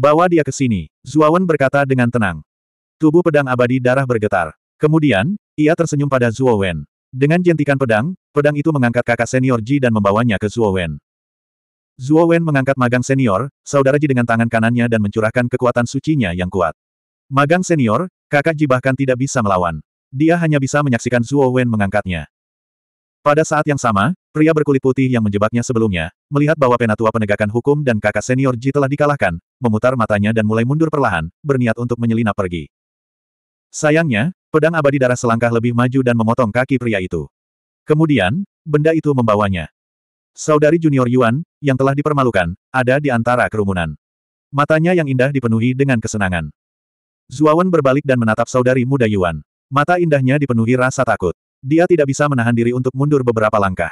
Bawa dia ke sini, Zuawan berkata dengan tenang. Tubuh pedang abadi darah bergetar. Kemudian, ia tersenyum pada Zuowen. Dengan jentikan pedang, pedang itu mengangkat kakak senior Ji dan membawanya ke Zuowen. Zuowen mengangkat magang senior, saudara Ji dengan tangan kanannya dan mencurahkan kekuatan sucinya yang kuat. Magang senior, kakak Ji bahkan tidak bisa melawan. Dia hanya bisa menyaksikan Zuowen mengangkatnya. Pada saat yang sama, Pria berkulit putih yang menjebaknya sebelumnya, melihat bahwa penatua penegakan hukum dan kakak senior Ji telah dikalahkan, memutar matanya dan mulai mundur perlahan, berniat untuk menyelinap pergi. Sayangnya, pedang abadi darah selangkah lebih maju dan memotong kaki pria itu. Kemudian, benda itu membawanya. Saudari junior Yuan, yang telah dipermalukan, ada di antara kerumunan. Matanya yang indah dipenuhi dengan kesenangan. Zuawan berbalik dan menatap saudari muda Yuan. Mata indahnya dipenuhi rasa takut. Dia tidak bisa menahan diri untuk mundur beberapa langkah.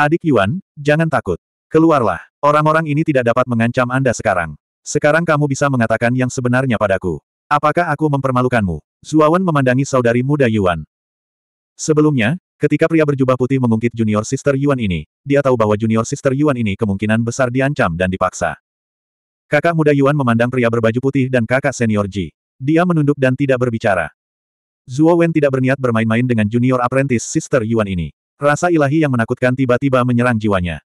Adik Yuan, jangan takut. Keluarlah. Orang-orang ini tidak dapat mengancam Anda sekarang. Sekarang kamu bisa mengatakan yang sebenarnya padaku. Apakah aku mempermalukanmu? Zuawan memandangi saudari muda Yuan. Sebelumnya, ketika pria berjubah putih mengungkit junior sister Yuan ini, dia tahu bahwa junior sister Yuan ini kemungkinan besar diancam dan dipaksa. Kakak muda Yuan memandang pria berbaju putih dan kakak senior Ji. Dia menunduk dan tidak berbicara. Zuo Wen tidak berniat bermain-main dengan junior apprentice sister Yuan ini. Rasa ilahi yang menakutkan tiba-tiba menyerang jiwanya.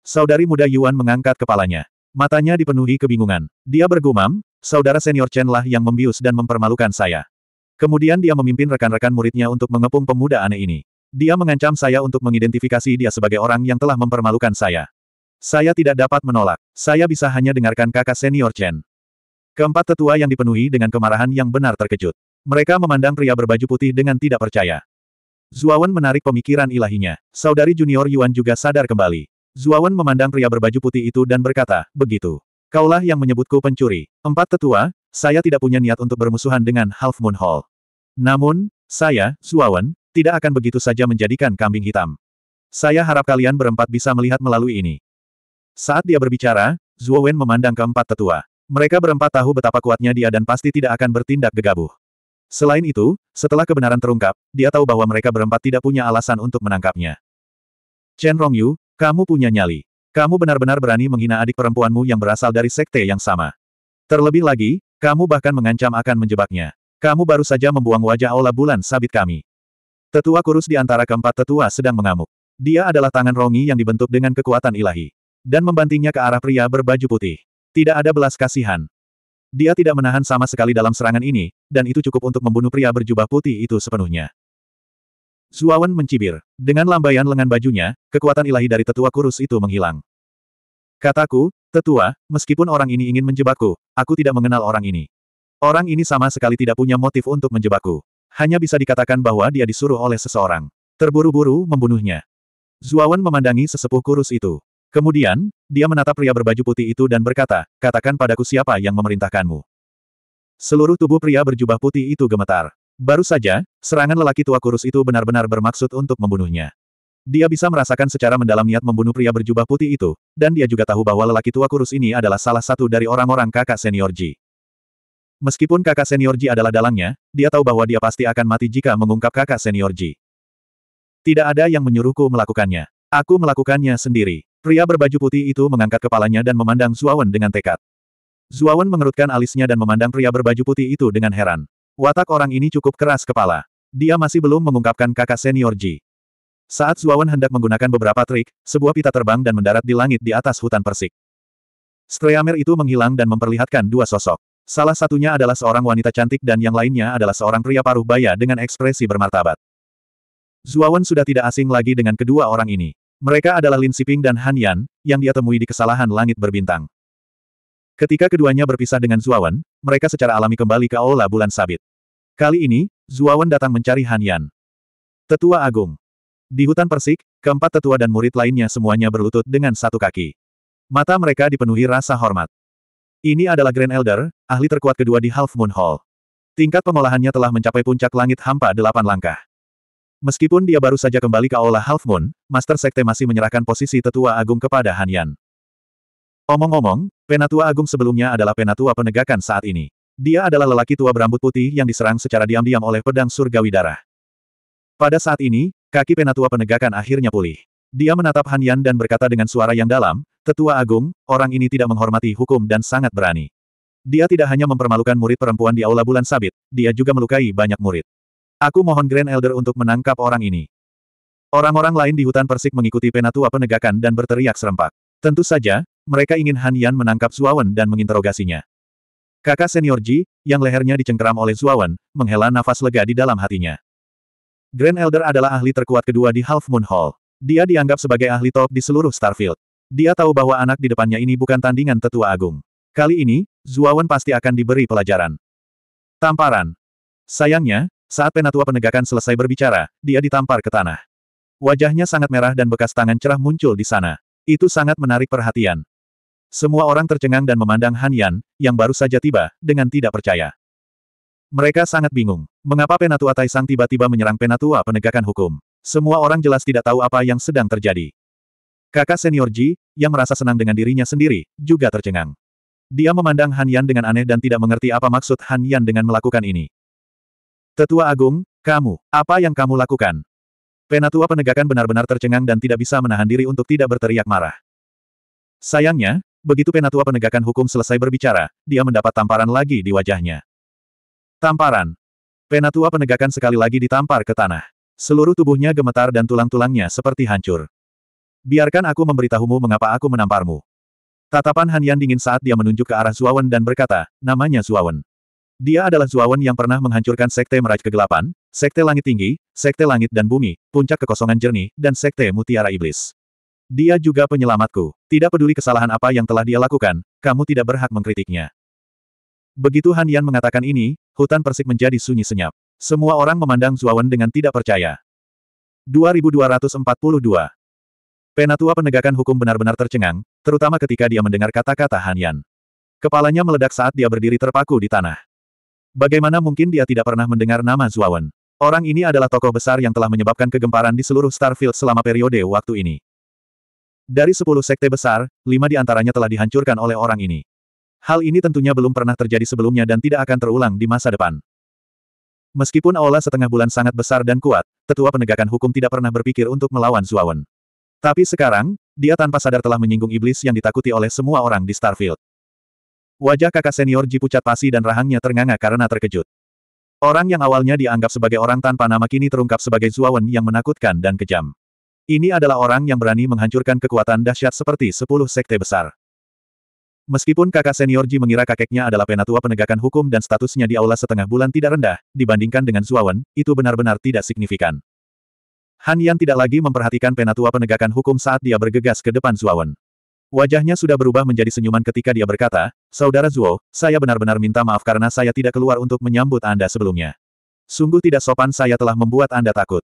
Saudari muda Yuan mengangkat kepalanya. Matanya dipenuhi kebingungan. Dia bergumam, saudara senior Chen lah yang membius dan mempermalukan saya. Kemudian dia memimpin rekan-rekan muridnya untuk mengepung pemuda aneh ini. Dia mengancam saya untuk mengidentifikasi dia sebagai orang yang telah mempermalukan saya. Saya tidak dapat menolak. Saya bisa hanya dengarkan kakak senior Chen. Keempat tetua yang dipenuhi dengan kemarahan yang benar terkejut. Mereka memandang pria berbaju putih dengan tidak percaya. Zuawan menarik pemikiran ilahinya. Saudari junior Yuan juga sadar kembali. Zuawan memandang pria berbaju putih itu dan berkata, begitu. Kaulah yang menyebutku pencuri. Empat tetua, saya tidak punya niat untuk bermusuhan dengan Half Moon Hall. Namun, saya, Zuawan, tidak akan begitu saja menjadikan kambing hitam. Saya harap kalian berempat bisa melihat melalui ini. Saat dia berbicara, Zuawan memandang keempat tetua. Mereka berempat tahu betapa kuatnya dia dan pasti tidak akan bertindak gegabah. Selain itu, setelah kebenaran terungkap, dia tahu bahwa mereka berempat tidak punya alasan untuk menangkapnya. Chen Rongyu, kamu punya nyali. Kamu benar-benar berani menghina adik perempuanmu yang berasal dari sekte yang sama. Terlebih lagi, kamu bahkan mengancam akan menjebaknya. Kamu baru saja membuang wajah aula bulan sabit kami. Tetua kurus di antara keempat tetua sedang mengamuk. Dia adalah tangan Rongi yang dibentuk dengan kekuatan ilahi. Dan membantingnya ke arah pria berbaju putih. Tidak ada belas kasihan. Dia tidak menahan sama sekali dalam serangan ini, dan itu cukup untuk membunuh pria berjubah putih itu sepenuhnya. Zuawan mencibir. Dengan lambaian lengan bajunya, kekuatan ilahi dari tetua kurus itu menghilang. Kataku, tetua, meskipun orang ini ingin menjebakku, aku tidak mengenal orang ini. Orang ini sama sekali tidak punya motif untuk menjebakku. Hanya bisa dikatakan bahwa dia disuruh oleh seseorang. Terburu-buru membunuhnya. Zuawan memandangi sesepuh kurus itu. Kemudian, dia menatap pria berbaju putih itu dan berkata, katakan padaku siapa yang memerintahkanmu. Seluruh tubuh pria berjubah putih itu gemetar. Baru saja, serangan lelaki tua kurus itu benar-benar bermaksud untuk membunuhnya. Dia bisa merasakan secara mendalam niat membunuh pria berjubah putih itu, dan dia juga tahu bahwa lelaki tua kurus ini adalah salah satu dari orang-orang kakak senior Ji. Meskipun kakak senior Ji adalah dalangnya, dia tahu bahwa dia pasti akan mati jika mengungkap kakak senior Ji. Tidak ada yang menyuruhku melakukannya. Aku melakukannya sendiri. Pria berbaju putih itu mengangkat kepalanya dan memandang Zuawan dengan tekad. Zuawan mengerutkan alisnya dan memandang pria berbaju putih itu dengan heran. Watak orang ini cukup keras kepala. Dia masih belum mengungkapkan kakak senior Ji. Saat Zuawan hendak menggunakan beberapa trik, sebuah pita terbang dan mendarat di langit di atas hutan persik. Streamer itu menghilang dan memperlihatkan dua sosok. Salah satunya adalah seorang wanita cantik dan yang lainnya adalah seorang pria paruh baya dengan ekspresi bermartabat. Zuawan sudah tidak asing lagi dengan kedua orang ini. Mereka adalah Lin Siping dan Han Yan, yang dia temui di kesalahan langit berbintang. Ketika keduanya berpisah dengan Zuawan, mereka secara alami kembali ke Aula Bulan Sabit. Kali ini, Zuawan datang mencari Han Yan. Tetua Agung. Di hutan persik, keempat tetua dan murid lainnya semuanya berlutut dengan satu kaki. Mata mereka dipenuhi rasa hormat. Ini adalah Grand Elder, ahli terkuat kedua di Half Moon Hall. Tingkat pengolahannya telah mencapai puncak langit hampa delapan langkah. Meskipun dia baru saja kembali ke Aula Half Moon, Master Sekte masih menyerahkan posisi tetua agung kepada Han Yan. Omong-omong, penatua agung sebelumnya adalah penatua penegakan saat ini. Dia adalah lelaki tua berambut putih yang diserang secara diam-diam oleh pedang surgawi darah. Pada saat ini, kaki penatua penegakan akhirnya pulih. Dia menatap Han Yan dan berkata dengan suara yang dalam, Tetua Agung, orang ini tidak menghormati hukum dan sangat berani. Dia tidak hanya mempermalukan murid perempuan di Aula Bulan Sabit, dia juga melukai banyak murid. Aku mohon Grand Elder untuk menangkap orang ini. Orang-orang lain di hutan Persik mengikuti penatua penegakan dan berteriak serempak. Tentu saja, mereka ingin Han Yan menangkap Zuawan dan menginterogasinya. Kakak senior Ji, yang lehernya dicengkeram oleh Zuawan, menghela nafas lega di dalam hatinya. Grand Elder adalah ahli terkuat kedua di Half Moon Hall. Dia dianggap sebagai ahli top di seluruh Starfield. Dia tahu bahwa anak di depannya ini bukan tandingan tetua agung. Kali ini, Zuawan pasti akan diberi pelajaran. Tamparan. Sayangnya, saat penatua penegakan selesai berbicara, dia ditampar ke tanah. Wajahnya sangat merah dan bekas tangan cerah muncul di sana. Itu sangat menarik perhatian. Semua orang tercengang dan memandang Han Yan, yang baru saja tiba, dengan tidak percaya. Mereka sangat bingung. Mengapa Penatua Taisang tiba-tiba menyerang Penatua penegakan hukum? Semua orang jelas tidak tahu apa yang sedang terjadi. Kakak senior Ji, yang merasa senang dengan dirinya sendiri, juga tercengang. Dia memandang Han Yan dengan aneh dan tidak mengerti apa maksud Han Yan dengan melakukan ini. Tetua Agung, kamu, apa yang kamu lakukan? Penatua penegakan benar-benar tercengang dan tidak bisa menahan diri untuk tidak berteriak marah. Sayangnya, begitu penatua penegakan hukum selesai berbicara, dia mendapat tamparan lagi di wajahnya. Tamparan. Penatua penegakan sekali lagi ditampar ke tanah. Seluruh tubuhnya gemetar dan tulang-tulangnya seperti hancur. Biarkan aku memberitahumu mengapa aku menamparmu. Tatapan Hanian dingin saat dia menunjuk ke arah Zuawan dan berkata, namanya Zuawan. Dia adalah Zuawan yang pernah menghancurkan Sekte Meraj Kegelapan, Sekte Langit Tinggi, Sekte Langit dan Bumi, Puncak Kekosongan Jernih, dan Sekte Mutiara Iblis. Dia juga penyelamatku. Tidak peduli kesalahan apa yang telah dia lakukan, kamu tidak berhak mengkritiknya. Begitu Han Yan mengatakan ini, hutan persik menjadi sunyi senyap. Semua orang memandang Zuawan dengan tidak percaya. 2242 Penatua penegakan hukum benar-benar tercengang, terutama ketika dia mendengar kata-kata Han Yan. Kepalanya meledak saat dia berdiri terpaku di tanah. Bagaimana mungkin dia tidak pernah mendengar nama Zuawan? Orang ini adalah tokoh besar yang telah menyebabkan kegemparan di seluruh Starfield selama periode waktu ini. Dari sepuluh sekte besar, lima di antaranya telah dihancurkan oleh orang ini. Hal ini tentunya belum pernah terjadi sebelumnya dan tidak akan terulang di masa depan. Meskipun Aula setengah bulan sangat besar dan kuat, tetua penegakan hukum tidak pernah berpikir untuk melawan Zuawan. Tapi sekarang, dia tanpa sadar telah menyinggung iblis yang ditakuti oleh semua orang di Starfield. Wajah kakak senior Ji pucat pasi dan rahangnya ternganga karena terkejut. Orang yang awalnya dianggap sebagai orang tanpa nama kini terungkap sebagai Zuawan yang menakutkan dan kejam. Ini adalah orang yang berani menghancurkan kekuatan dahsyat seperti sepuluh sekte besar. Meskipun kakak senior Ji mengira kakeknya adalah penatua penegakan hukum dan statusnya di aula setengah bulan tidak rendah, dibandingkan dengan Zuawan, itu benar-benar tidak signifikan. Han Yan tidak lagi memperhatikan penatua penegakan hukum saat dia bergegas ke depan Zuawan. Wajahnya sudah berubah menjadi senyuman ketika dia berkata, Saudara Zuo, saya benar-benar minta maaf karena saya tidak keluar untuk menyambut Anda sebelumnya. Sungguh tidak sopan saya telah membuat Anda takut.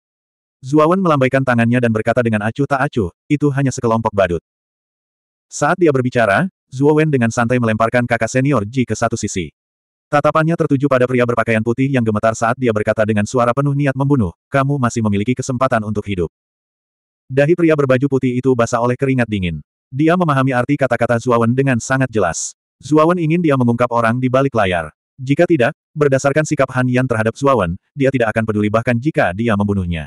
Zuawan melambaikan tangannya dan berkata dengan acuh tak acuh, itu hanya sekelompok badut. Saat dia berbicara, Zuo Wen dengan santai melemparkan kakak senior Ji ke satu sisi. Tatapannya tertuju pada pria berpakaian putih yang gemetar saat dia berkata dengan suara penuh niat membunuh, kamu masih memiliki kesempatan untuk hidup. Dahi pria berbaju putih itu basah oleh keringat dingin. Dia memahami arti kata-kata Zuawan dengan sangat jelas. Zuawan ingin dia mengungkap orang di balik layar. Jika tidak, berdasarkan sikap Han Yan terhadap Zuawan, dia tidak akan peduli bahkan jika dia membunuhnya.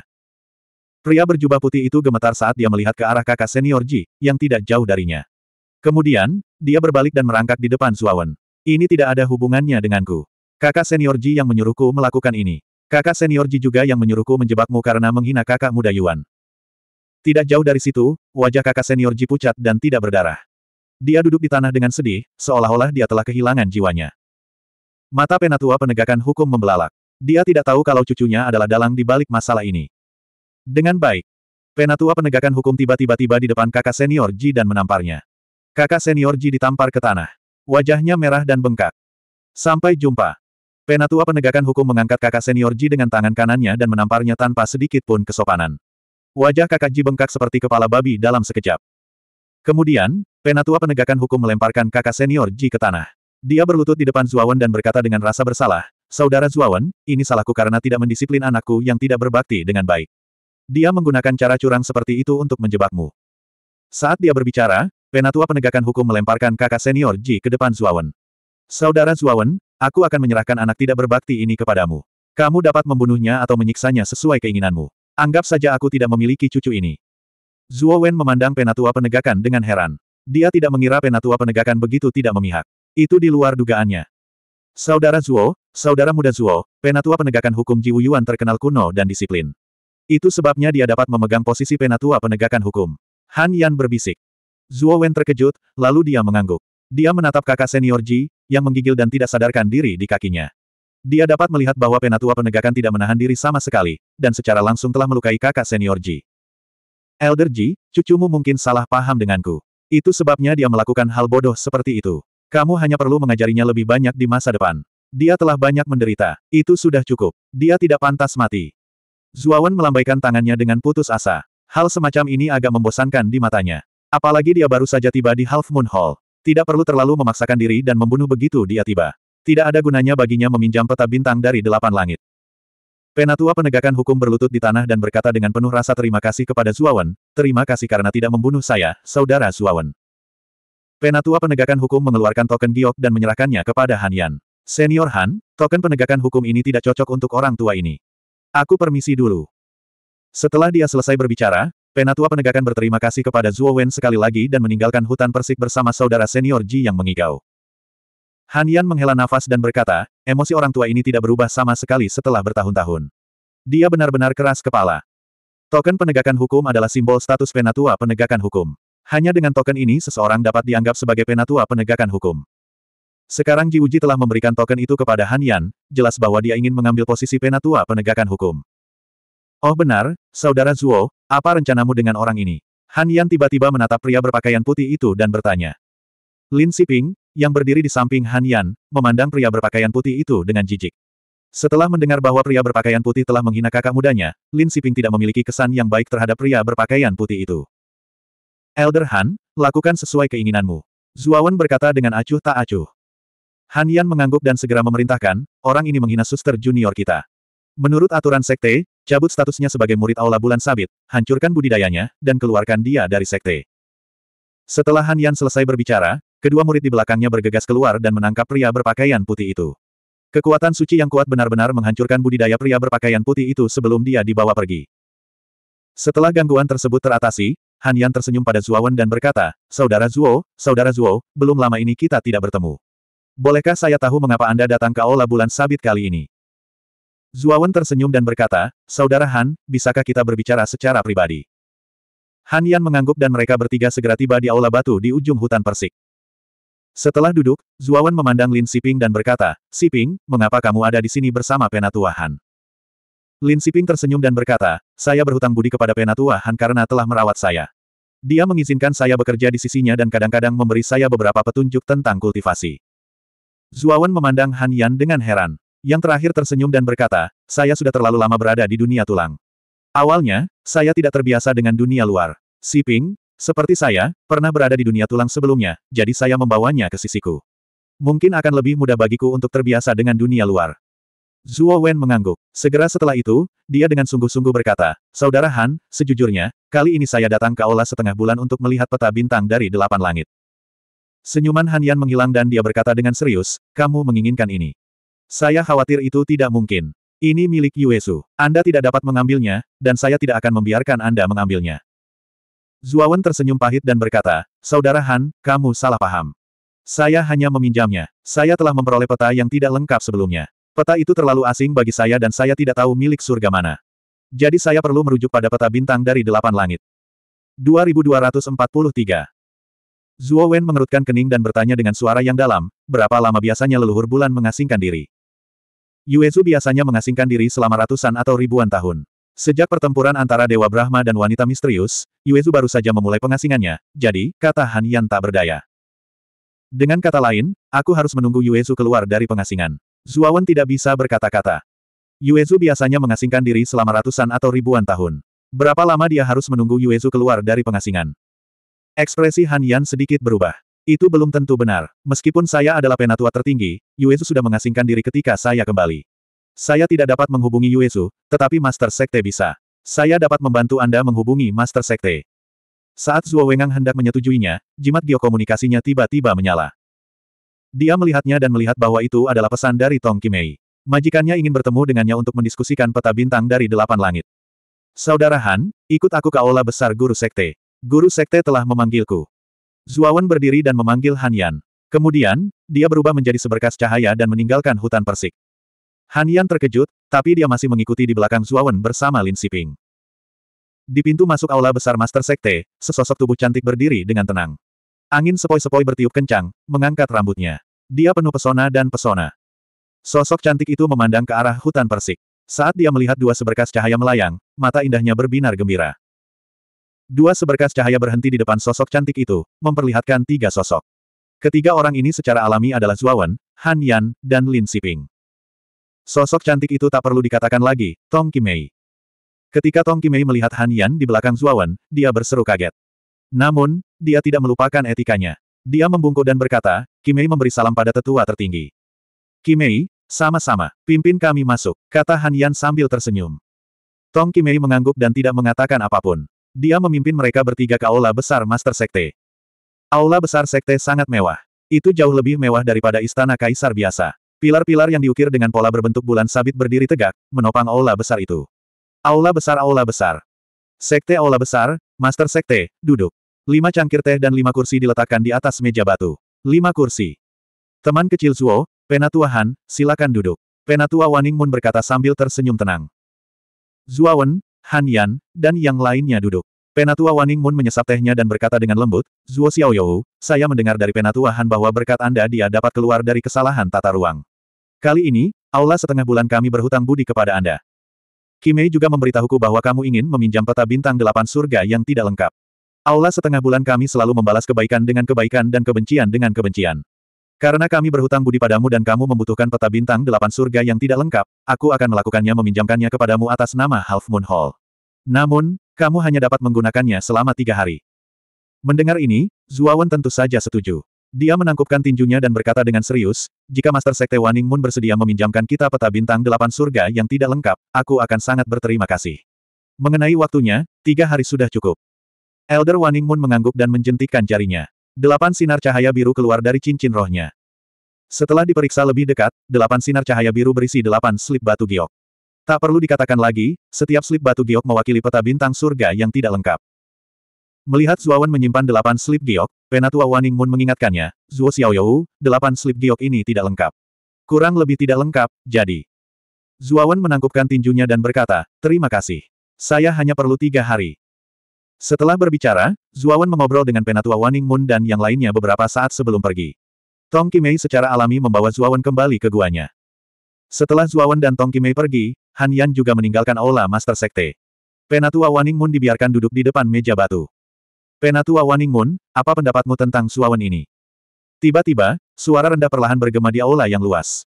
Pria berjubah putih itu gemetar saat dia melihat ke arah kakak senior Ji, yang tidak jauh darinya. Kemudian, dia berbalik dan merangkak di depan Zuawan. Ini tidak ada hubungannya denganku. Kakak senior Ji yang menyuruhku melakukan ini. Kakak senior Ji juga yang menyuruhku menjebakmu karena menghina kakak muda Yuan. Tidak jauh dari situ, wajah kakak senior Ji pucat dan tidak berdarah. Dia duduk di tanah dengan sedih, seolah-olah dia telah kehilangan jiwanya. Mata penatua penegakan hukum membelalak. Dia tidak tahu kalau cucunya adalah dalang di balik masalah ini. Dengan baik, penatua penegakan hukum tiba-tiba tiba di depan kakak senior Ji dan menamparnya. Kakak senior Ji ditampar ke tanah. Wajahnya merah dan bengkak. Sampai jumpa. Penatua penegakan hukum mengangkat kakak senior Ji dengan tangan kanannya dan menamparnya tanpa sedikit pun kesopanan. Wajah kakak Ji bengkak seperti kepala babi dalam sekejap. Kemudian, penatua penegakan hukum melemparkan kakak senior Ji ke tanah. Dia berlutut di depan Zuawan dan berkata dengan rasa bersalah, Saudara Zuawan, ini salahku karena tidak mendisiplin anakku yang tidak berbakti dengan baik. Dia menggunakan cara curang seperti itu untuk menjebakmu. Saat dia berbicara, penatua penegakan hukum melemparkan kakak senior Ji ke depan Zuawan. Saudara Zuawan, aku akan menyerahkan anak tidak berbakti ini kepadamu. Kamu dapat membunuhnya atau menyiksanya sesuai keinginanmu. Anggap saja aku tidak memiliki cucu ini. Zuo Wen memandang penatua penegakan dengan heran. Dia tidak mengira penatua penegakan begitu tidak memihak. Itu di luar dugaannya. Saudara Zuo, saudara muda Zuo, penatua penegakan hukum Ji Wuyuan terkenal kuno dan disiplin. Itu sebabnya dia dapat memegang posisi penatua penegakan hukum. Han Yan berbisik. Zuo Wen terkejut, lalu dia mengangguk. Dia menatap kakak senior Ji, yang menggigil dan tidak sadarkan diri di kakinya. Dia dapat melihat bahwa penatua penegakan tidak menahan diri sama sekali, dan secara langsung telah melukai kakak senior Ji. Elder Ji, cucumu mungkin salah paham denganku. Itu sebabnya dia melakukan hal bodoh seperti itu. Kamu hanya perlu mengajarinya lebih banyak di masa depan. Dia telah banyak menderita, itu sudah cukup. Dia tidak pantas mati. Zuawan melambaikan tangannya dengan putus asa. Hal semacam ini agak membosankan di matanya. Apalagi dia baru saja tiba di Half Moon Hall. Tidak perlu terlalu memaksakan diri dan membunuh begitu dia tiba. Tidak ada gunanya baginya meminjam peta bintang dari delapan langit. Penatua penegakan hukum berlutut di tanah dan berkata dengan penuh rasa terima kasih kepada Zuawan, terima kasih karena tidak membunuh saya, saudara Zuawan. Penatua penegakan hukum mengeluarkan token giok dan menyerahkannya kepada Han Yan. Senior Han, token penegakan hukum ini tidak cocok untuk orang tua ini. Aku permisi dulu. Setelah dia selesai berbicara, Penatua penegakan berterima kasih kepada Zuo Wen sekali lagi dan meninggalkan hutan persik bersama saudara senior Ji yang mengigau. Han Yan menghela nafas dan berkata, emosi orang tua ini tidak berubah sama sekali setelah bertahun-tahun. Dia benar-benar keras kepala. Token penegakan hukum adalah simbol status penatua penegakan hukum. Hanya dengan token ini seseorang dapat dianggap sebagai penatua penegakan hukum. Sekarang Ji Uji telah memberikan token itu kepada Han Yan, jelas bahwa dia ingin mengambil posisi penatua penegakan hukum. Oh benar, Saudara Zuo, apa rencanamu dengan orang ini? Han Yan tiba-tiba menatap pria berpakaian putih itu dan bertanya. Lin Siping, yang berdiri di samping Han Yan, memandang pria berpakaian putih itu dengan jijik. Setelah mendengar bahwa pria berpakaian putih telah menghina kakak mudanya, Lin Siping tidak memiliki kesan yang baik terhadap pria berpakaian putih itu. Elder Han, lakukan sesuai keinginanmu. Zuawan berkata dengan acuh tak acuh. Han Yan mengangguk dan segera memerintahkan, orang ini menghina suster junior kita. Menurut aturan sekte, cabut statusnya sebagai murid aula bulan sabit, hancurkan budidayanya, dan keluarkan dia dari sekte. Setelah Han Yan selesai berbicara, Kedua murid di belakangnya bergegas keluar dan menangkap pria berpakaian putih itu. Kekuatan suci yang kuat benar-benar menghancurkan budidaya pria berpakaian putih itu sebelum dia dibawa pergi. Setelah gangguan tersebut teratasi, Han Yan tersenyum pada Wen dan berkata, Saudara Zuo, Saudara Zuo, belum lama ini kita tidak bertemu. Bolehkah saya tahu mengapa Anda datang ke Aula Bulan Sabit kali ini? Zuawan tersenyum dan berkata, Saudara Han, bisakah kita berbicara secara pribadi? Han Yan mengangguk dan mereka bertiga segera tiba di Aula Batu di ujung hutan persik. Setelah duduk, Zuawan memandang Lin Siping dan berkata, Siping, mengapa kamu ada di sini bersama Penatua Han? Lin Siping tersenyum dan berkata, saya berhutang budi kepada Penatua Han karena telah merawat saya. Dia mengizinkan saya bekerja di sisinya dan kadang-kadang memberi saya beberapa petunjuk tentang kultivasi. Zuawan memandang Han Yan dengan heran. Yang terakhir tersenyum dan berkata, saya sudah terlalu lama berada di dunia tulang. Awalnya, saya tidak terbiasa dengan dunia luar. Siping, seperti saya, pernah berada di dunia tulang sebelumnya, jadi saya membawanya ke sisiku. Mungkin akan lebih mudah bagiku untuk terbiasa dengan dunia luar. Zuo Wen mengangguk. Segera setelah itu, dia dengan sungguh-sungguh berkata, Saudara Han, sejujurnya, kali ini saya datang ke aula setengah bulan untuk melihat peta bintang dari delapan langit. Senyuman Han Yan menghilang dan dia berkata dengan serius, kamu menginginkan ini. Saya khawatir itu tidak mungkin. Ini milik Yuesu. Anda tidak dapat mengambilnya, dan saya tidak akan membiarkan Anda mengambilnya. Zuawan tersenyum pahit dan berkata, Saudara Han, kamu salah paham. Saya hanya meminjamnya. Saya telah memperoleh peta yang tidak lengkap sebelumnya. Peta itu terlalu asing bagi saya dan saya tidak tahu milik surga mana. Jadi saya perlu merujuk pada peta bintang dari delapan langit. 2243 Zuo Wen mengerutkan kening dan bertanya dengan suara yang dalam, berapa lama biasanya leluhur bulan mengasingkan diri? Yuezu biasanya mengasingkan diri selama ratusan atau ribuan tahun. Sejak pertempuran antara Dewa Brahma dan wanita misterius, Yuezu baru saja memulai pengasingannya, jadi, kata Han Yan tak berdaya. Dengan kata lain, aku harus menunggu Yuezu keluar dari pengasingan. Zuawan tidak bisa berkata-kata. Yuezu biasanya mengasingkan diri selama ratusan atau ribuan tahun. Berapa lama dia harus menunggu Yuezu keluar dari pengasingan? Ekspresi Han Yan sedikit berubah. Itu belum tentu benar. Meskipun saya adalah penatua tertinggi, Yuezu sudah mengasingkan diri ketika saya kembali. Saya tidak dapat menghubungi Yuezu, tetapi Master Sekte bisa. Saya dapat membantu Anda menghubungi Master Sekte. Saat Zuo Wengang hendak menyetujuinya, jimat geokomunikasinya tiba-tiba menyala. Dia melihatnya dan melihat bahwa itu adalah pesan dari Tong Kimei. Majikannya ingin bertemu dengannya untuk mendiskusikan peta bintang dari delapan langit. Saudara Han, ikut aku ke aula besar guru sekte. Guru sekte telah memanggilku. Zuawan berdiri dan memanggil Han Yan. Kemudian, dia berubah menjadi seberkas cahaya dan meninggalkan hutan persik. Han Yan terkejut, tapi dia masih mengikuti di belakang Zuawan bersama Lin Siping. Di pintu masuk aula besar Master Sekte, sesosok tubuh cantik berdiri dengan tenang. Angin sepoi-sepoi bertiup kencang, mengangkat rambutnya. Dia penuh pesona dan pesona. Sosok cantik itu memandang ke arah hutan persik. Saat dia melihat dua seberkas cahaya melayang, mata indahnya berbinar gembira. Dua seberkas cahaya berhenti di depan sosok cantik itu, memperlihatkan tiga sosok. Ketiga orang ini secara alami adalah Zuawan, Han Yan, dan Lin Siping. Sosok cantik itu tak perlu dikatakan lagi, Tong Kimei. Ketika Tong Kimei melihat Han Yan di belakang Zuawan, dia berseru kaget. Namun, dia tidak melupakan etikanya. Dia membungkuk dan berkata, Kimei memberi salam pada tetua tertinggi. Kimei, sama-sama, pimpin kami masuk, kata Han Yan sambil tersenyum. Tong Kimei mengangguk dan tidak mengatakan apapun. Dia memimpin mereka bertiga ke aula besar Master Sekte. Aula besar Sekte sangat mewah. Itu jauh lebih mewah daripada istana kaisar biasa. Pilar-pilar yang diukir dengan pola berbentuk bulan sabit berdiri tegak, menopang aula besar itu. Aula besar Aula besar. Sekte Aula besar, Master Sekte, duduk. Lima cangkir teh dan lima kursi diletakkan di atas meja batu. Lima kursi. Teman kecil Zuo, Penatua Han, silakan duduk. Penatua Waning Mun berkata sambil tersenyum tenang. Wen, Han Yan, dan yang lainnya duduk. Penatua Waning Mun menyesap tehnya dan berkata dengan lembut, Zuo Xiaoyou, saya mendengar dari Penatua Han bahwa berkat Anda dia dapat keluar dari kesalahan tata ruang. Kali ini, aula setengah bulan kami berhutang budi kepada Anda. Kimei juga memberitahuku bahwa kamu ingin meminjam peta bintang delapan surga yang tidak lengkap. Aula setengah bulan kami selalu membalas kebaikan dengan kebaikan dan kebencian dengan kebencian. Karena kami berhutang budi padamu dan kamu membutuhkan peta bintang delapan surga yang tidak lengkap, aku akan melakukannya meminjamkannya kepadamu atas nama Half Moon Hall. Namun, kamu hanya dapat menggunakannya selama tiga hari. Mendengar ini, Zuawan tentu saja setuju. Dia menangkupkan tinjunya dan berkata dengan serius, jika Master Sekte Waning Moon bersedia meminjamkan kita peta bintang delapan surga yang tidak lengkap, aku akan sangat berterima kasih. Mengenai waktunya, tiga hari sudah cukup. Elder Waning Moon mengangguk dan menjentikkan jarinya. Delapan sinar cahaya biru keluar dari cincin rohnya. Setelah diperiksa lebih dekat, delapan sinar cahaya biru berisi delapan slip batu giok. Tak perlu dikatakan lagi, setiap slip batu giok mewakili peta bintang surga yang tidak lengkap. Melihat Zuawan menyimpan delapan slip giok, Penatua Waning Moon mengingatkannya, Zuo Xiaoyou, delapan slip giok ini tidak lengkap. Kurang lebih tidak lengkap, jadi. Zuawan menangkupkan tinjunya dan berkata, terima kasih. Saya hanya perlu tiga hari. Setelah berbicara, Zuawan mengobrol dengan Penatua Waning Moon dan yang lainnya beberapa saat sebelum pergi. Tong Kimei secara alami membawa Zuawan kembali ke guanya. Setelah Zuawan dan Tong Kimei pergi, Han Yan juga meninggalkan aula Master Sekte. Penatua Waning Moon dibiarkan duduk di depan meja batu. Penatua Moon, apa pendapatmu tentang Suawan ini? Tiba-tiba, suara rendah perlahan bergema di aula yang luas.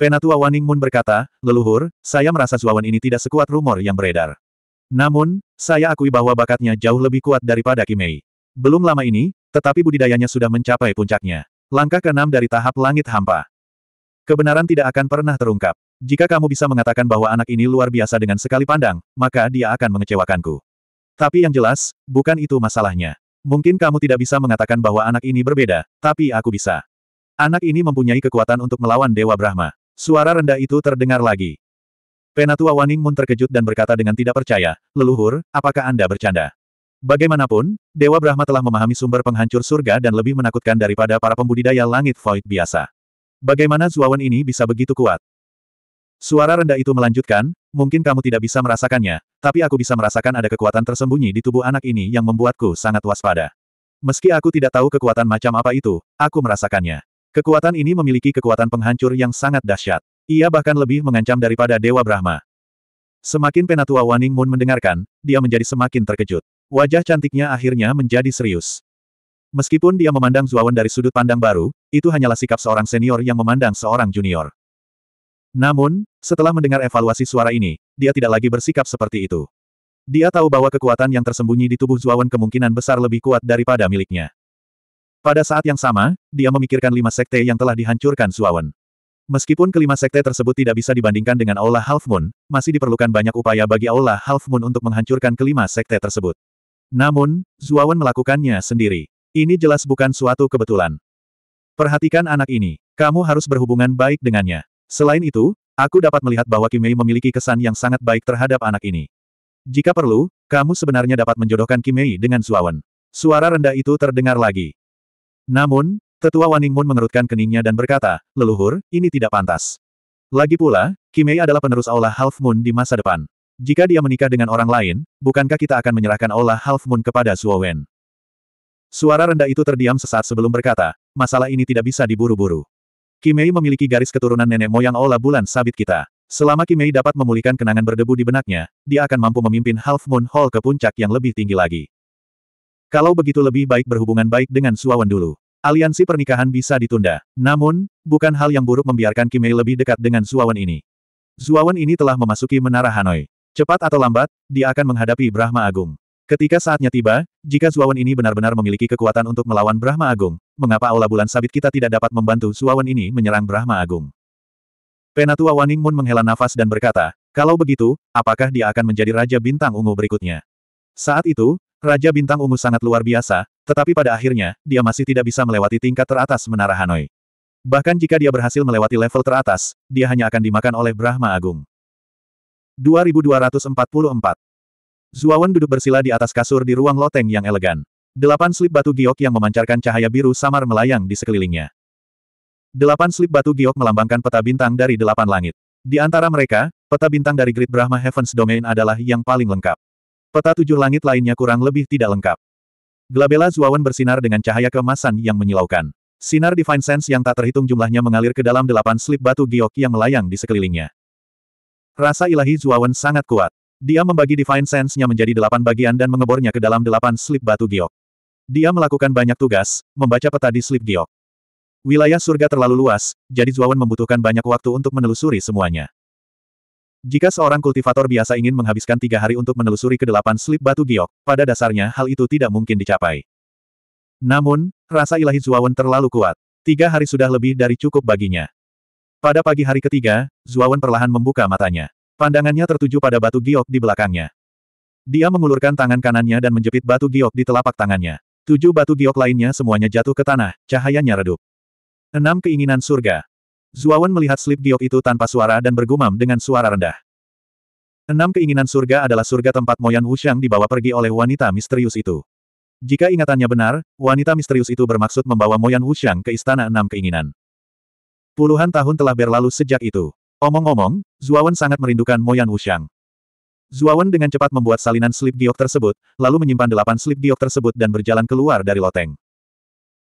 Penatua Moon berkata, leluhur, saya merasa Suawan ini tidak sekuat rumor yang beredar. Namun, saya akui bahwa bakatnya jauh lebih kuat daripada Kimei. Belum lama ini, tetapi budidayanya sudah mencapai puncaknya. Langkah keenam dari tahap langit hampa. Kebenaran tidak akan pernah terungkap. Jika kamu bisa mengatakan bahwa anak ini luar biasa dengan sekali pandang, maka dia akan mengecewakanku. Tapi yang jelas, bukan itu masalahnya. Mungkin kamu tidak bisa mengatakan bahwa anak ini berbeda, tapi aku bisa. Anak ini mempunyai kekuatan untuk melawan Dewa Brahma. Suara rendah itu terdengar lagi. Penatua Waning Mun terkejut dan berkata dengan tidak percaya, leluhur, apakah Anda bercanda? Bagaimanapun, Dewa Brahma telah memahami sumber penghancur surga dan lebih menakutkan daripada para pembudidaya langit void biasa. Bagaimana Zuawan ini bisa begitu kuat? Suara rendah itu melanjutkan, mungkin kamu tidak bisa merasakannya, tapi aku bisa merasakan ada kekuatan tersembunyi di tubuh anak ini yang membuatku sangat waspada. Meski aku tidak tahu kekuatan macam apa itu, aku merasakannya. Kekuatan ini memiliki kekuatan penghancur yang sangat dahsyat. Ia bahkan lebih mengancam daripada Dewa Brahma. Semakin penatua Waning Moon mendengarkan, dia menjadi semakin terkejut. Wajah cantiknya akhirnya menjadi serius. Meskipun dia memandang Zuawan dari sudut pandang baru, itu hanyalah sikap seorang senior yang memandang seorang junior. Namun, setelah mendengar evaluasi suara ini, dia tidak lagi bersikap seperti itu. Dia tahu bahwa kekuatan yang tersembunyi di tubuh Zuawan kemungkinan besar lebih kuat daripada miliknya. Pada saat yang sama, dia memikirkan lima sekte yang telah dihancurkan Zuawan. Meskipun kelima sekte tersebut tidak bisa dibandingkan dengan Aula Half Moon, masih diperlukan banyak upaya bagi Aula Half Moon untuk menghancurkan kelima sekte tersebut. Namun, Zuawan melakukannya sendiri. Ini jelas bukan suatu kebetulan. Perhatikan anak ini. Kamu harus berhubungan baik dengannya. Selain itu, aku dapat melihat bahwa Kimei memiliki kesan yang sangat baik terhadap anak ini. Jika perlu, kamu sebenarnya dapat menjodohkan Kimei dengan Suawan. Suara rendah itu terdengar lagi. Namun, Tetua Waning Moon mengerutkan keningnya dan berkata, leluhur, ini tidak pantas. Lagi pula, Kimei adalah penerus Aula Half Moon di masa depan. Jika dia menikah dengan orang lain, bukankah kita akan menyerahkan Aula Half Moon kepada Suowen? Suara rendah itu terdiam sesaat sebelum berkata, masalah ini tidak bisa diburu-buru. Kimei memiliki garis keturunan nenek moyang Ola Bulan Sabit kita. Selama Kimei dapat memulihkan kenangan berdebu di benaknya, dia akan mampu memimpin Half Moon Hall ke puncak yang lebih tinggi lagi. Kalau begitu lebih baik berhubungan baik dengan Suawan dulu. Aliansi pernikahan bisa ditunda. Namun, bukan hal yang buruk membiarkan Kimei lebih dekat dengan Suawan ini. Suawan ini telah memasuki Menara Hanoi. Cepat atau lambat, dia akan menghadapi Brahma Agung. Ketika saatnya tiba, jika Zuawan ini benar-benar memiliki kekuatan untuk melawan Brahma Agung, mengapa aula bulan sabit kita tidak dapat membantu Suawan ini menyerang Brahma Agung? Penatua Waning Mun menghela nafas dan berkata, kalau begitu, apakah dia akan menjadi Raja Bintang Ungu berikutnya? Saat itu, Raja Bintang Ungu sangat luar biasa, tetapi pada akhirnya, dia masih tidak bisa melewati tingkat teratas Menara Hanoi. Bahkan jika dia berhasil melewati level teratas, dia hanya akan dimakan oleh Brahma Agung. 2244 Zuawan duduk bersila di atas kasur di ruang loteng yang elegan. Delapan slip batu giok yang memancarkan cahaya biru samar melayang di sekelilingnya. Delapan slip batu giok melambangkan peta bintang dari delapan langit. Di antara mereka, peta bintang dari Great Brahma Heavens Domain adalah yang paling lengkap. Peta tujuh langit lainnya kurang lebih tidak lengkap. Glabella Zuawan bersinar dengan cahaya kemasan yang menyilaukan. Sinar Divine Sense yang tak terhitung jumlahnya mengalir ke dalam delapan slip batu giok yang melayang di sekelilingnya. Rasa ilahi Zuawan sangat kuat. Dia membagi Divine Sense-nya menjadi delapan bagian dan mengebornya ke dalam delapan slip batu giok. Dia melakukan banyak tugas, membaca peta di Slip Giok. Wilayah surga terlalu luas, jadi Zuawan membutuhkan banyak waktu untuk menelusuri semuanya. Jika seorang kultivator biasa ingin menghabiskan tiga hari untuk menelusuri kedelapan slip batu giok, pada dasarnya hal itu tidak mungkin dicapai. Namun, rasa ilahi Zuawan terlalu kuat. Tiga hari sudah lebih dari cukup baginya. Pada pagi hari ketiga, Zuawan perlahan membuka matanya. Pandangannya tertuju pada batu giok di belakangnya. Dia mengulurkan tangan kanannya dan menjepit batu giok di telapak tangannya. Tujuh batu giok lainnya semuanya jatuh ke tanah, cahayanya redup. Enam keinginan surga. Zuawan melihat slip giok itu tanpa suara dan bergumam dengan suara rendah. Enam keinginan surga adalah surga tempat Moyan Wuxiang dibawa pergi oleh wanita misterius itu. Jika ingatannya benar, wanita misterius itu bermaksud membawa Moyan Wuxiang ke istana enam keinginan. Puluhan tahun telah berlalu sejak itu. Omong-omong, Zuawan sangat merindukan Moyan Wuxiang. Zuawan dengan cepat membuat salinan slip giok tersebut, lalu menyimpan delapan slip giok tersebut dan berjalan keluar dari loteng.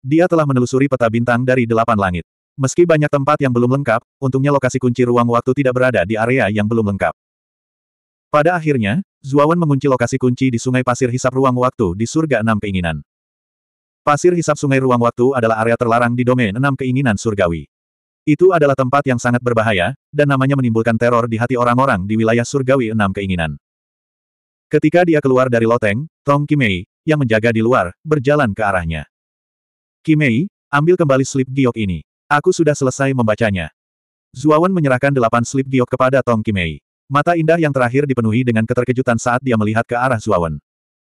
Dia telah menelusuri peta bintang dari delapan langit. Meski banyak tempat yang belum lengkap, untungnya lokasi kunci ruang waktu tidak berada di area yang belum lengkap. Pada akhirnya, Zuawan mengunci lokasi kunci di sungai pasir hisap ruang waktu di surga enam keinginan. Pasir hisap sungai ruang waktu adalah area terlarang di domain enam keinginan surgawi. Itu adalah tempat yang sangat berbahaya, dan namanya menimbulkan teror di hati orang-orang di wilayah surgawi enam keinginan. Ketika dia keluar dari loteng, Tong Kimei, yang menjaga di luar, berjalan ke arahnya. Kimei, ambil kembali slip giok ini. Aku sudah selesai membacanya. Zuawan menyerahkan delapan slip giok kepada Tong Kimei. Mata indah yang terakhir dipenuhi dengan keterkejutan saat dia melihat ke arah Zuawan.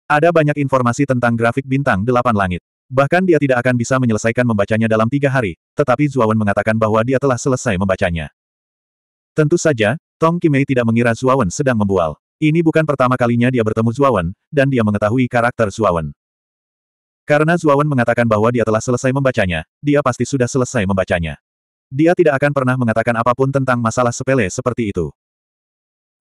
Ada banyak informasi tentang grafik bintang delapan langit. Bahkan dia tidak akan bisa menyelesaikan membacanya dalam tiga hari, tetapi Zuawan mengatakan bahwa dia telah selesai membacanya. Tentu saja, Tong Kimei tidak mengira Zuawan sedang membual. Ini bukan pertama kalinya dia bertemu Zuawan, dan dia mengetahui karakter Zuawan. Karena Zuawan mengatakan bahwa dia telah selesai membacanya, dia pasti sudah selesai membacanya. Dia tidak akan pernah mengatakan apapun tentang masalah sepele seperti itu.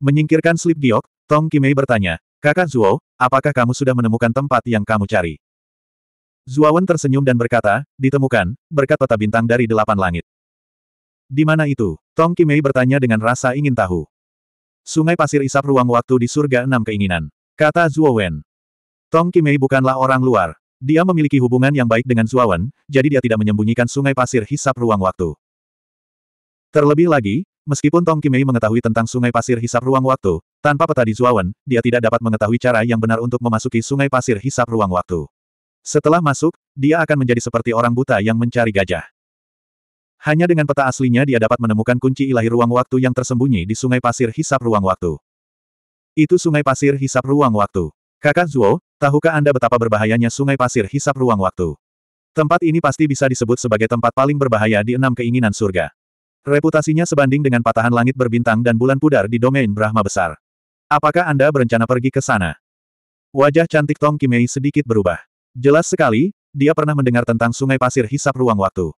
Menyingkirkan slip diok, Tong Kimei bertanya, Kakak Zuo, apakah kamu sudah menemukan tempat yang kamu cari? Zuawan tersenyum dan berkata, ditemukan, berkat peta bintang dari delapan langit. Di mana itu? Tong Kimei bertanya dengan rasa ingin tahu. Sungai pasir isap ruang waktu di surga enam keinginan. Kata Zuowen. Tong Kimei bukanlah orang luar. Dia memiliki hubungan yang baik dengan Zuawan, jadi dia tidak menyembunyikan sungai pasir hisap ruang waktu. Terlebih lagi, meskipun Tong Kimei mengetahui tentang sungai pasir hisap ruang waktu, tanpa peta di Zuawan, dia tidak dapat mengetahui cara yang benar untuk memasuki sungai pasir hisap ruang waktu. Setelah masuk, dia akan menjadi seperti orang buta yang mencari gajah. Hanya dengan peta aslinya dia dapat menemukan kunci ilahi ruang waktu yang tersembunyi di sungai pasir hisap ruang waktu. Itu sungai pasir hisap ruang waktu. Kakak Zuo, tahukah Anda betapa berbahayanya sungai pasir hisap ruang waktu? Tempat ini pasti bisa disebut sebagai tempat paling berbahaya di enam keinginan surga. Reputasinya sebanding dengan patahan langit berbintang dan bulan pudar di domain Brahma besar. Apakah Anda berencana pergi ke sana? Wajah cantik Tong Kimei sedikit berubah. Jelas sekali, dia pernah mendengar tentang sungai pasir hisap ruang waktu.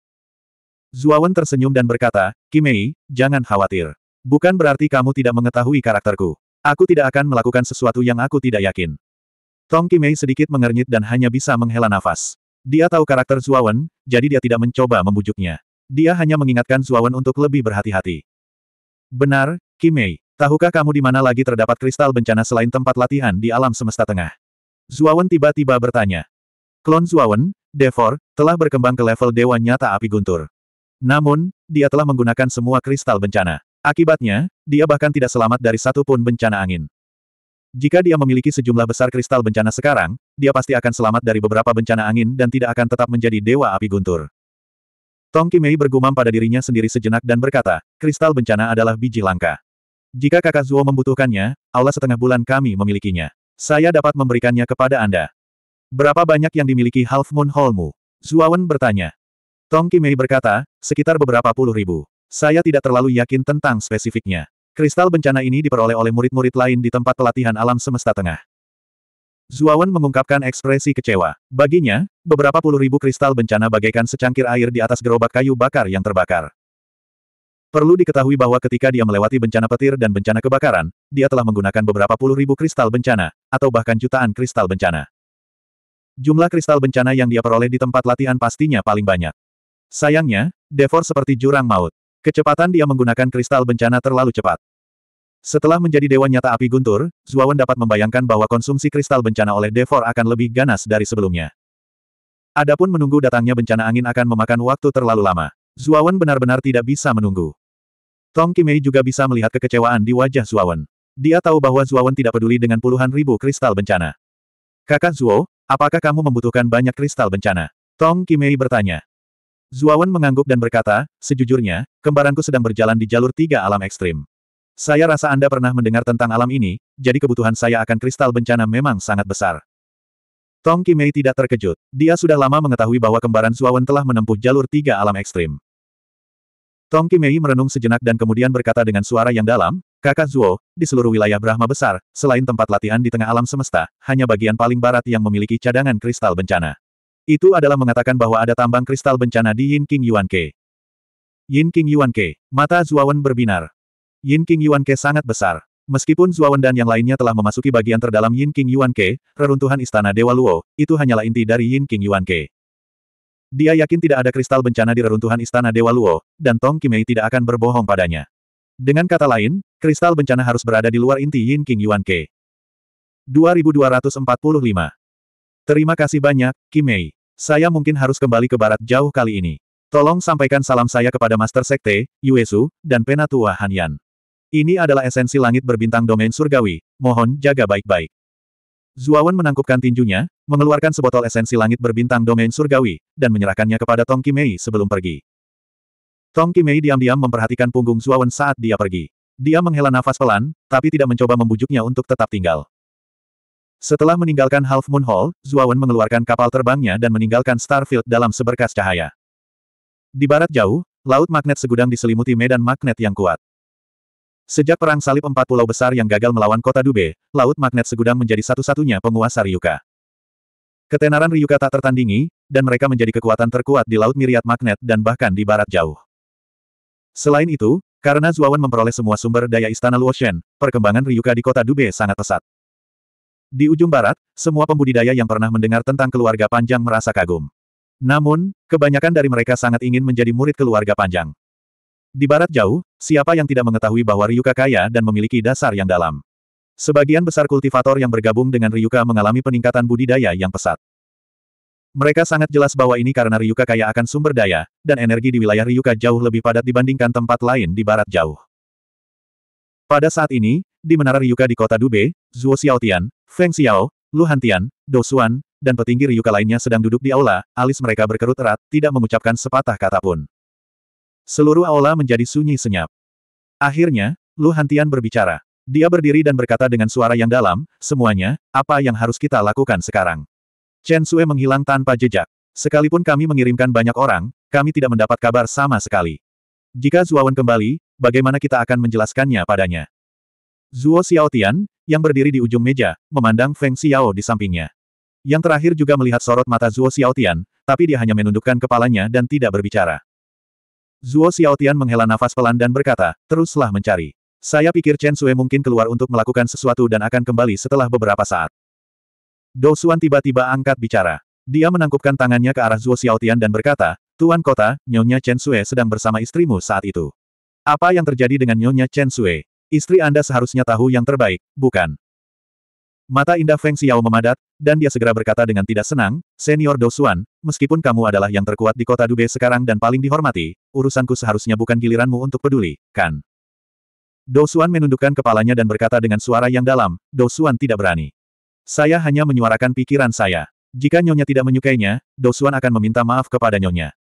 Zuawan tersenyum dan berkata, Kimei, jangan khawatir. Bukan berarti kamu tidak mengetahui karakterku. Aku tidak akan melakukan sesuatu yang aku tidak yakin. Tong Kimei sedikit mengernyit dan hanya bisa menghela nafas. Dia tahu karakter Zuawan, jadi dia tidak mencoba membujuknya. Dia hanya mengingatkan Zuawan untuk lebih berhati-hati. Benar, Kimei. Tahukah kamu di mana lagi terdapat kristal bencana selain tempat latihan di alam semesta tengah? Zuawan tiba-tiba bertanya. Klon Zuawan, Devor, telah berkembang ke level Dewa Nyata Api Guntur. Namun, dia telah menggunakan semua kristal bencana. Akibatnya, dia bahkan tidak selamat dari satu pun bencana angin. Jika dia memiliki sejumlah besar kristal bencana sekarang, dia pasti akan selamat dari beberapa bencana angin dan tidak akan tetap menjadi Dewa Api Guntur. Tong Kimei bergumam pada dirinya sendiri sejenak dan berkata, kristal bencana adalah biji langka. Jika kakak Zuo membutuhkannya, Allah setengah bulan kami memilikinya. Saya dapat memberikannya kepada Anda. Berapa banyak yang dimiliki Half Moon Hallmu? Zuawan bertanya. Tong Kimei berkata, sekitar beberapa puluh ribu. Saya tidak terlalu yakin tentang spesifiknya. Kristal bencana ini diperoleh oleh murid-murid lain di tempat pelatihan alam semesta tengah. Zuawan mengungkapkan ekspresi kecewa. Baginya, beberapa puluh ribu kristal bencana bagaikan secangkir air di atas gerobak kayu bakar yang terbakar. Perlu diketahui bahwa ketika dia melewati bencana petir dan bencana kebakaran, dia telah menggunakan beberapa puluh ribu kristal bencana, atau bahkan jutaan kristal bencana. Jumlah kristal bencana yang dia peroleh di tempat latihan pastinya paling banyak. Sayangnya, Devor seperti jurang maut. Kecepatan dia menggunakan kristal bencana terlalu cepat. Setelah menjadi dewa nyata api guntur, Zuawan dapat membayangkan bahwa konsumsi kristal bencana oleh Devor akan lebih ganas dari sebelumnya. Adapun menunggu datangnya bencana angin akan memakan waktu terlalu lama. Zuawan benar-benar tidak bisa menunggu. Tong Kimei juga bisa melihat kekecewaan di wajah Zuawan. Dia tahu bahwa Zuawan tidak peduli dengan puluhan ribu kristal bencana. Kakak Zuo, Apakah kamu membutuhkan banyak kristal bencana? Tong Kimei bertanya. Zuawan mengangguk dan berkata, sejujurnya, kembaranku sedang berjalan di jalur tiga alam ekstrim. Saya rasa Anda pernah mendengar tentang alam ini, jadi kebutuhan saya akan kristal bencana memang sangat besar. Tong Kimei tidak terkejut. Dia sudah lama mengetahui bahwa kembaran Zuawan telah menempuh jalur tiga alam ekstrim. Tong Kimei merenung sejenak dan kemudian berkata dengan suara yang dalam, Kakak Zuo, di seluruh wilayah Brahma besar, selain tempat latihan di tengah alam semesta, hanya bagian paling barat yang memiliki cadangan kristal bencana. Itu adalah mengatakan bahwa ada tambang kristal bencana di Yin King Yuan Ke. Yin King Yuan Ke, mata Wen berbinar. Yin King Yuan Ke sangat besar. Meskipun Wen dan yang lainnya telah memasuki bagian terdalam Yin King Yuan Ke, reruntuhan istana Dewa Luo, itu hanyalah inti dari Yin King Yuan Ke. Dia yakin tidak ada kristal bencana di reruntuhan istana Dewa Luo, dan Tong Kimei tidak akan berbohong padanya. Dengan kata lain, Kristal bencana harus berada di luar inti Yin King Yuan Ke. 2245. Terima kasih banyak, Kimei. Saya mungkin harus kembali ke barat jauh kali ini. Tolong sampaikan salam saya kepada Master Sekte, Yuesu, dan Penatua Hanyan. Ini adalah esensi langit berbintang domain surgawi, mohon jaga baik-baik. Zuawan menangkupkan tinjunya, mengeluarkan sebotol esensi langit berbintang domain surgawi, dan menyerahkannya kepada Tong Kimei sebelum pergi. Tong Kimei diam-diam memperhatikan punggung Zuawan saat dia pergi. Dia menghela nafas pelan, tapi tidak mencoba membujuknya untuk tetap tinggal. Setelah meninggalkan Half Moon Hall, Zuawan mengeluarkan kapal terbangnya dan meninggalkan Starfield dalam seberkas cahaya. Di barat jauh, laut magnet segudang diselimuti medan magnet yang kuat. Sejak perang salib empat pulau besar yang gagal melawan kota Dube, laut magnet segudang menjadi satu-satunya penguasa Ryuka. Ketenaran Ryuka tak tertandingi, dan mereka menjadi kekuatan terkuat di laut miriat magnet dan bahkan di barat jauh. Selain itu, karena Zuawan memperoleh semua sumber daya Istana Luoshen, perkembangan Ryuka di kota Dube sangat pesat. Di ujung barat, semua pembudidaya yang pernah mendengar tentang keluarga panjang merasa kagum. Namun, kebanyakan dari mereka sangat ingin menjadi murid keluarga panjang. Di barat jauh, siapa yang tidak mengetahui bahwa Ryuka kaya dan memiliki dasar yang dalam. Sebagian besar kultivator yang bergabung dengan Ryuka mengalami peningkatan budidaya yang pesat. Mereka sangat jelas bahwa ini karena Ryuka kaya akan sumber daya, dan energi di wilayah Ryuka jauh lebih padat dibandingkan tempat lain di barat jauh. Pada saat ini, di menara Ryuka di kota Dube, Zuo Xiaotian, Feng Xiao, Lu Hantian, Dou Xuan, dan petinggi Ryuka lainnya sedang duduk di aula, alis mereka berkerut erat, tidak mengucapkan sepatah kata pun. Seluruh aula menjadi sunyi senyap. Akhirnya, Lu Hantian berbicara. Dia berdiri dan berkata dengan suara yang dalam, semuanya, apa yang harus kita lakukan sekarang? Chen Sue menghilang tanpa jejak. Sekalipun kami mengirimkan banyak orang, kami tidak mendapat kabar sama sekali. Jika Zuawan kembali, bagaimana kita akan menjelaskannya padanya? Zuo Xiaotian, yang berdiri di ujung meja, memandang Feng Xiao di sampingnya. Yang terakhir juga melihat sorot mata Zuo Xiaotian, tapi dia hanya menundukkan kepalanya dan tidak berbicara. Zuo Xiaotian menghela nafas pelan dan berkata, teruslah mencari. Saya pikir Chen Sue mungkin keluar untuk melakukan sesuatu dan akan kembali setelah beberapa saat. Dousuan tiba-tiba angkat bicara. Dia menangkupkan tangannya ke arah Zuo Xiaotian dan berkata, Tuan Kota, Nyonya Chen Sue sedang bersama istrimu saat itu. Apa yang terjadi dengan Nyonya Chen Sue? Istri Anda seharusnya tahu yang terbaik, bukan? Mata indah Feng Xiao memadat, dan dia segera berkata dengan tidak senang, Senior Dousuan, meskipun kamu adalah yang terkuat di kota Dube sekarang dan paling dihormati, urusanku seharusnya bukan giliranmu untuk peduli, kan? Dousuan menundukkan kepalanya dan berkata dengan suara yang dalam, Dousuan tidak berani. Saya hanya menyuarakan pikiran saya. Jika Nyonya tidak menyukainya, Dosuan akan meminta maaf kepada Nyonya.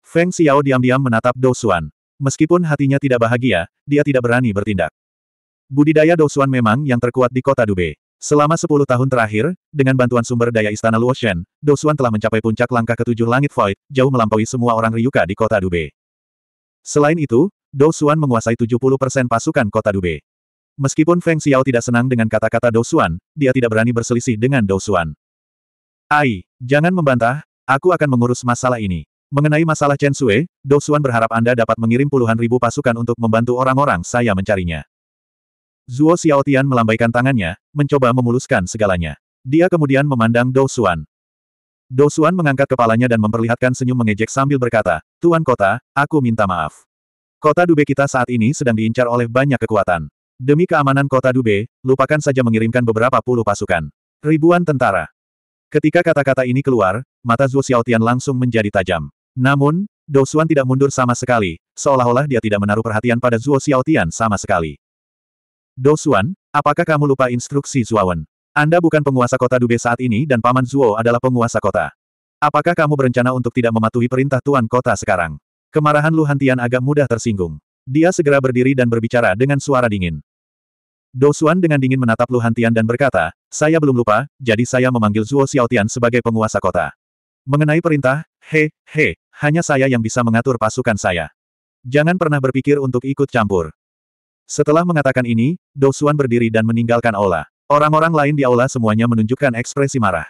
Feng Xiao diam-diam menatap Dosuan. Meskipun hatinya tidak bahagia, dia tidak berani bertindak. Budidaya Dosuan memang yang terkuat di kota Dube. Selama 10 tahun terakhir, dengan bantuan sumber daya Istana Luoshen, Dosuan telah mencapai puncak langkah ketujuh langit void, jauh melampaui semua orang Ryuka di kota Dube. Selain itu, Dosuan menguasai 70% pasukan kota Dube. Meskipun Feng Xiao tidak senang dengan kata-kata Dosuan, dia tidak berani berselisih dengan Dosuan. Ai, jangan membantah, aku akan mengurus masalah ini. Mengenai masalah Chen Sui, Dosuan berharap Anda dapat mengirim puluhan ribu pasukan untuk membantu orang-orang saya mencarinya. Zuo Xiaotian melambaikan tangannya, mencoba memuluskan segalanya. Dia kemudian memandang Dosuan. Dousuan mengangkat kepalanya dan memperlihatkan senyum mengejek sambil berkata, Tuan Kota, aku minta maaf. Kota Dube kita saat ini sedang diincar oleh banyak kekuatan. Demi keamanan kota Dube, lupakan saja mengirimkan beberapa puluh pasukan. Ribuan tentara. Ketika kata-kata ini keluar, mata Zhu Xiaotian langsung menjadi tajam. Namun, Dou Xuan tidak mundur sama sekali, seolah-olah dia tidak menaruh perhatian pada Zhu Xiaotian sama sekali. Dou Xuan, apakah kamu lupa instruksi Zuawan? Anda bukan penguasa kota Dube saat ini dan Paman Zuo adalah penguasa kota. Apakah kamu berencana untuk tidak mematuhi perintah Tuan Kota sekarang? Kemarahan Lu Hantian agak mudah tersinggung. Dia segera berdiri dan berbicara dengan suara dingin. Dosuan dengan dingin menatap Lu Hantian dan berkata, saya belum lupa, jadi saya memanggil Zuo Xiaotian sebagai penguasa kota. Mengenai perintah, he, he, hanya saya yang bisa mengatur pasukan saya. Jangan pernah berpikir untuk ikut campur. Setelah mengatakan ini, Dosuan berdiri dan meninggalkan aula. Orang-orang lain di aula semuanya menunjukkan ekspresi marah.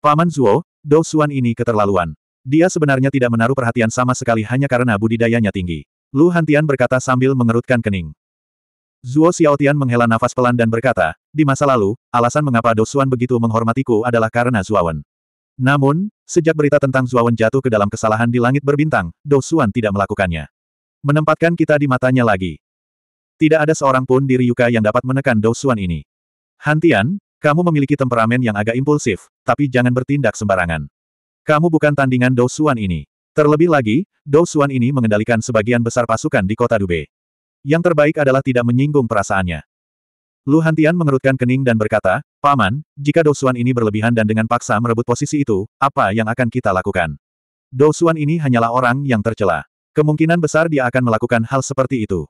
Paman Zuo, Dosuan ini keterlaluan. Dia sebenarnya tidak menaruh perhatian sama sekali hanya karena budidayanya tinggi. Lu Hantian berkata sambil mengerutkan kening. Zuo Xiaotian menghela nafas pelan dan berkata, di masa lalu, alasan mengapa Dosuan begitu menghormatiku adalah karena Zuawan. Namun, sejak berita tentang Zuawan jatuh ke dalam kesalahan di langit berbintang, Dosuan tidak melakukannya. Menempatkan kita di matanya lagi. Tidak ada seorang pun di Ryuka yang dapat menekan Dosuan ini. Hantian, kamu memiliki temperamen yang agak impulsif, tapi jangan bertindak sembarangan. Kamu bukan tandingan Dosuan ini. Terlebih lagi, Dou Xuan ini mengendalikan sebagian besar pasukan di kota Dube. Yang terbaik adalah tidak menyinggung perasaannya. Lu Hantian mengerutkan kening dan berkata, Paman, jika Dou Xuan ini berlebihan dan dengan paksa merebut posisi itu, apa yang akan kita lakukan? Dou Xuan ini hanyalah orang yang tercela. Kemungkinan besar dia akan melakukan hal seperti itu.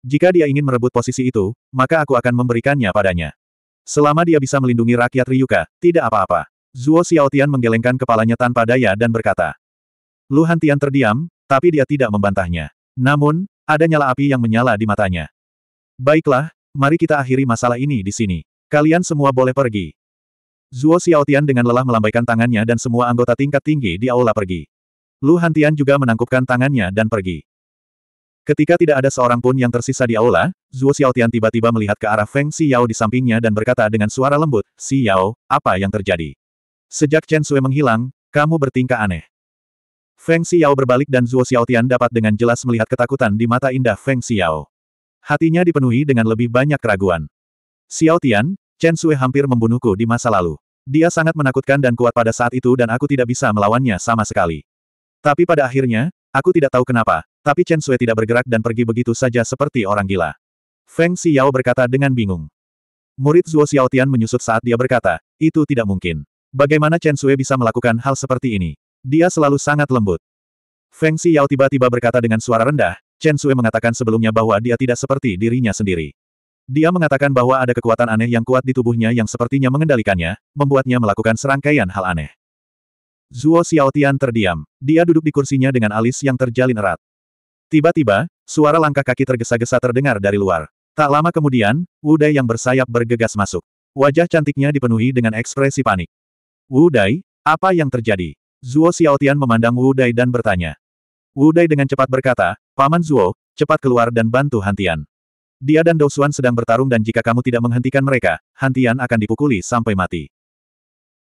Jika dia ingin merebut posisi itu, maka aku akan memberikannya padanya. Selama dia bisa melindungi rakyat Ryuka, tidak apa-apa. Zuo Xiaotian menggelengkan kepalanya tanpa daya dan berkata, Lu Hantian terdiam, tapi dia tidak membantahnya. Namun, ada nyala api yang menyala di matanya. Baiklah, mari kita akhiri masalah ini di sini. Kalian semua boleh pergi. Zuo Xiaotian dengan lelah melambaikan tangannya dan semua anggota tingkat tinggi di aula pergi. Lu Hantian juga menangkupkan tangannya dan pergi. Ketika tidak ada seorang pun yang tersisa di aula, Zuo Xiaotian tiba-tiba melihat ke arah Feng Xiao di sampingnya dan berkata dengan suara lembut, Xiao, apa yang terjadi? Sejak Chen Sui menghilang, kamu bertingkah aneh. Feng Xiao berbalik dan Zuo Xiaotian dapat dengan jelas melihat ketakutan di mata indah Feng Xiao. Hatinya dipenuhi dengan lebih banyak keraguan. Xiaotian, Chen Sui hampir membunuhku di masa lalu. Dia sangat menakutkan dan kuat pada saat itu dan aku tidak bisa melawannya sama sekali. Tapi pada akhirnya, aku tidak tahu kenapa, tapi Chen Sui tidak bergerak dan pergi begitu saja seperti orang gila. Feng Xiao berkata dengan bingung. Murid Zuo Xiaotian menyusut saat dia berkata, itu tidak mungkin. Bagaimana Chen Sui bisa melakukan hal seperti ini? Dia selalu sangat lembut. Feng Yao tiba-tiba berkata dengan suara rendah, Chen Sui mengatakan sebelumnya bahwa dia tidak seperti dirinya sendiri. Dia mengatakan bahwa ada kekuatan aneh yang kuat di tubuhnya yang sepertinya mengendalikannya, membuatnya melakukan serangkaian hal aneh. Zuo Xiaotian terdiam. Dia duduk di kursinya dengan alis yang terjalin erat. Tiba-tiba, suara langkah kaki tergesa-gesa terdengar dari luar. Tak lama kemudian, Wu Dai yang bersayap bergegas masuk. Wajah cantiknya dipenuhi dengan ekspresi panik. Wu Dai, apa yang terjadi? Zuo Xiaotian memandang Wu Dai dan bertanya. Wu Dai dengan cepat berkata, Paman Zuo, cepat keluar dan bantu Hantian. Dia dan Xuan sedang bertarung dan jika kamu tidak menghentikan mereka, Hantian akan dipukuli sampai mati.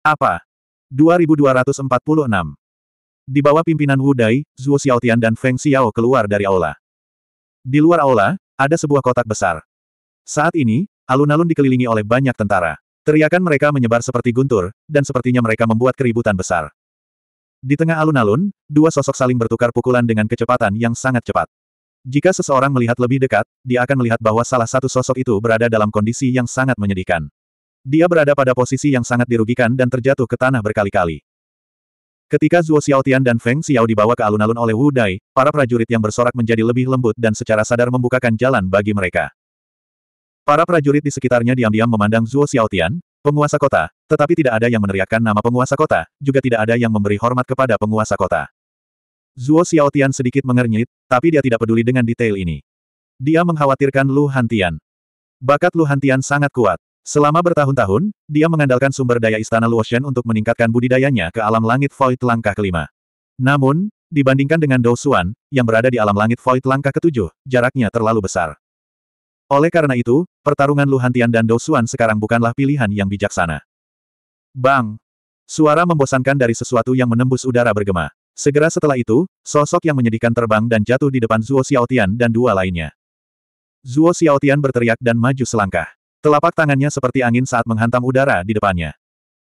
Apa? 2246. Di bawah pimpinan Wu Dai, Zuo Xiaotian dan Feng Xiao keluar dari aula. Di luar aula, ada sebuah kotak besar. Saat ini, alun-alun dikelilingi oleh banyak tentara. Teriakan mereka menyebar seperti guntur, dan sepertinya mereka membuat keributan besar. Di tengah alun-alun, dua sosok saling bertukar pukulan dengan kecepatan yang sangat cepat. Jika seseorang melihat lebih dekat, dia akan melihat bahwa salah satu sosok itu berada dalam kondisi yang sangat menyedihkan. Dia berada pada posisi yang sangat dirugikan dan terjatuh ke tanah berkali-kali. Ketika Zuo Xiaotian dan Feng Xiao dibawa ke alun-alun oleh Wu Dai, para prajurit yang bersorak menjadi lebih lembut dan secara sadar membukakan jalan bagi mereka. Para prajurit di sekitarnya diam-diam memandang Zuo Xiaotian, Penguasa kota, tetapi tidak ada yang meneriakkan nama penguasa kota, juga tidak ada yang memberi hormat kepada penguasa kota. Zuo Xiaotian sedikit mengernyit, tapi dia tidak peduli dengan detail ini. Dia mengkhawatirkan Lu Hantian. Bakat Lu Hantian sangat kuat. Selama bertahun-tahun, dia mengandalkan sumber daya istana Luoshen untuk meningkatkan budidayanya ke alam langit void langkah kelima. Namun, dibandingkan dengan Dou Xuan, yang berada di alam langit void langkah ketujuh, jaraknya terlalu besar. Oleh karena itu, pertarungan Luhantian dan Dosuan sekarang bukanlah pilihan yang bijaksana. Bang! Suara membosankan dari sesuatu yang menembus udara bergema. Segera setelah itu, sosok yang menyedihkan terbang dan jatuh di depan Zuo Xiaotian dan dua lainnya. Zuo Xiaotian berteriak dan maju selangkah. Telapak tangannya seperti angin saat menghantam udara di depannya.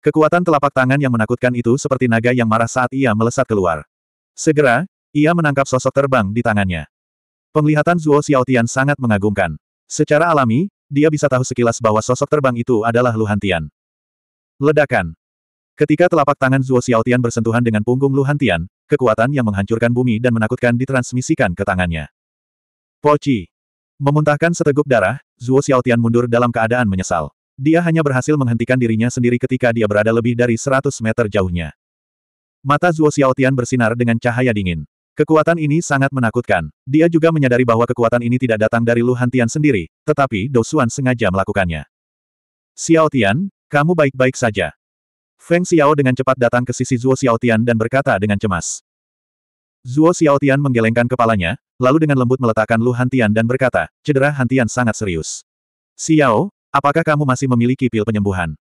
Kekuatan telapak tangan yang menakutkan itu seperti naga yang marah saat ia melesat keluar. Segera, ia menangkap sosok terbang di tangannya. Penglihatan Zuo Xiaotian sangat mengagumkan. Secara alami, dia bisa tahu sekilas bahwa sosok terbang itu adalah Luhantian. Ledakan. Ketika telapak tangan Zuo Xiaotian bersentuhan dengan punggung Luhantian, kekuatan yang menghancurkan bumi dan menakutkan ditransmisikan ke tangannya. Poci. Memuntahkan seteguk darah, Zuo Xiaotian mundur dalam keadaan menyesal. Dia hanya berhasil menghentikan dirinya sendiri ketika dia berada lebih dari 100 meter jauhnya. Mata Zuo Xiaotian bersinar dengan cahaya dingin. Kekuatan ini sangat menakutkan. Dia juga menyadari bahwa kekuatan ini tidak datang dari Lu Hantian sendiri, tetapi Dosuan sengaja melakukannya. Xiao Tian, kamu baik-baik saja. Feng Xiao dengan cepat datang ke sisi Zuo Xiao Tian dan berkata dengan cemas. Zuo Xiao Tian menggelengkan kepalanya, lalu dengan lembut meletakkan Lu Hantian dan berkata, cedera Hantian sangat serius. Xiao, apakah kamu masih memiliki pil penyembuhan?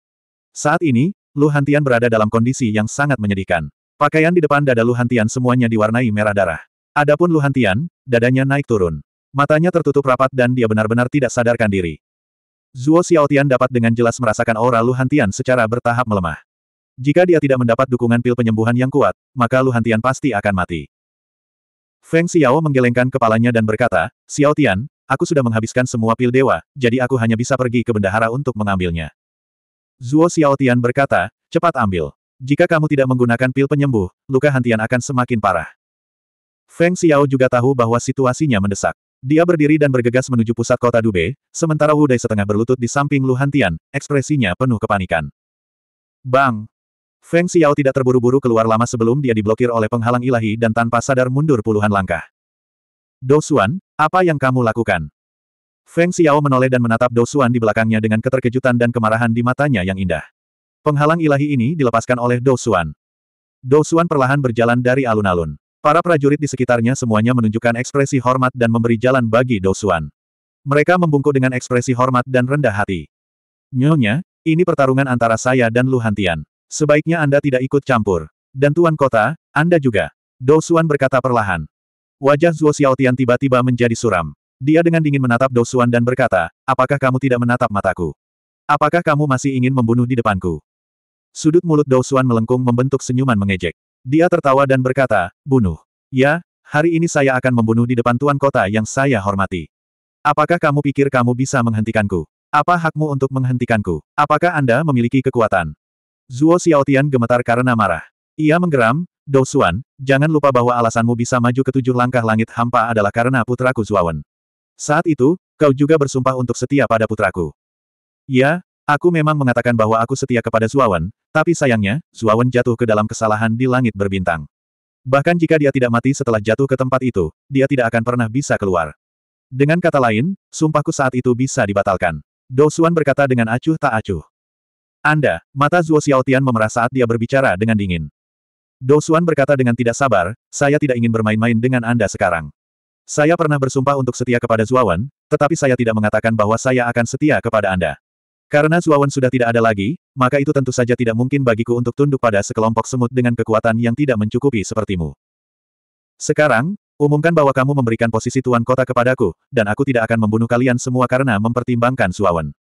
Saat ini, Lu Hantian berada dalam kondisi yang sangat menyedihkan. Pakaian di depan dada Luhantian semuanya diwarnai merah darah. Adapun Luhantian, dadanya naik turun. Matanya tertutup rapat dan dia benar-benar tidak sadarkan diri. Zuo Xiaotian dapat dengan jelas merasakan aura Luhantian secara bertahap melemah. Jika dia tidak mendapat dukungan pil penyembuhan yang kuat, maka Luhantian pasti akan mati. Feng Xiao menggelengkan kepalanya dan berkata, Xiaotian, aku sudah menghabiskan semua pil dewa, jadi aku hanya bisa pergi ke bendahara untuk mengambilnya. Zuo Xiaotian berkata, cepat ambil. Jika kamu tidak menggunakan pil penyembuh, luka Hantian akan semakin parah. Feng Xiao juga tahu bahwa situasinya mendesak. Dia berdiri dan bergegas menuju pusat kota Dube, sementara Wu Dai setengah berlutut di samping Lu Hantian, ekspresinya penuh kepanikan. Bang! Feng Xiao tidak terburu-buru keluar lama sebelum dia diblokir oleh penghalang ilahi dan tanpa sadar mundur puluhan langkah. Dou Xuan, apa yang kamu lakukan? Feng Xiao menoleh dan menatap Dou Xuan di belakangnya dengan keterkejutan dan kemarahan di matanya yang indah. Penghalang ilahi ini dilepaskan oleh Dou Xuan. perlahan berjalan dari alun-alun. Para prajurit di sekitarnya semuanya menunjukkan ekspresi hormat dan memberi jalan bagi Dou Mereka membungkuk dengan ekspresi hormat dan rendah hati. Nyonya, ini pertarungan antara saya dan Luhantian. Sebaiknya Anda tidak ikut campur. Dan Tuan Kota, Anda juga. Dou berkata perlahan. Wajah Zuo Xiaotian tiba-tiba menjadi suram. Dia dengan dingin menatap Dou dan berkata, apakah kamu tidak menatap mataku? Apakah kamu masih ingin membunuh di depanku? Sudut mulut Dousuan melengkung membentuk senyuman mengejek. Dia tertawa dan berkata, bunuh. Ya, hari ini saya akan membunuh di depan tuan kota yang saya hormati. Apakah kamu pikir kamu bisa menghentikanku? Apa hakmu untuk menghentikanku? Apakah Anda memiliki kekuatan? Zuo Xiaotian gemetar karena marah. Ia menggeram, Dousuan, jangan lupa bahwa alasanmu bisa maju ke tujuh langkah langit hampa adalah karena putraku Zuawan. Saat itu, kau juga bersumpah untuk setia pada putraku. Ya, Aku memang mengatakan bahwa aku setia kepada Zuawan, tapi sayangnya, Zuawan jatuh ke dalam kesalahan di langit berbintang. Bahkan jika dia tidak mati setelah jatuh ke tempat itu, dia tidak akan pernah bisa keluar. Dengan kata lain, sumpahku saat itu bisa dibatalkan. Dosuan berkata dengan acuh tak acuh. Anda, mata Zuo Xiaotian memerah saat dia berbicara dengan dingin. Dosuan berkata dengan tidak sabar, saya tidak ingin bermain-main dengan Anda sekarang. Saya pernah bersumpah untuk setia kepada Zuawan, tetapi saya tidak mengatakan bahwa saya akan setia kepada Anda. Karena Suawan sudah tidak ada lagi, maka itu tentu saja tidak mungkin bagiku untuk tunduk pada sekelompok semut dengan kekuatan yang tidak mencukupi sepertimu. Sekarang, umumkan bahwa kamu memberikan posisi tuan kota kepadaku, dan aku tidak akan membunuh kalian semua karena mempertimbangkan Suawan.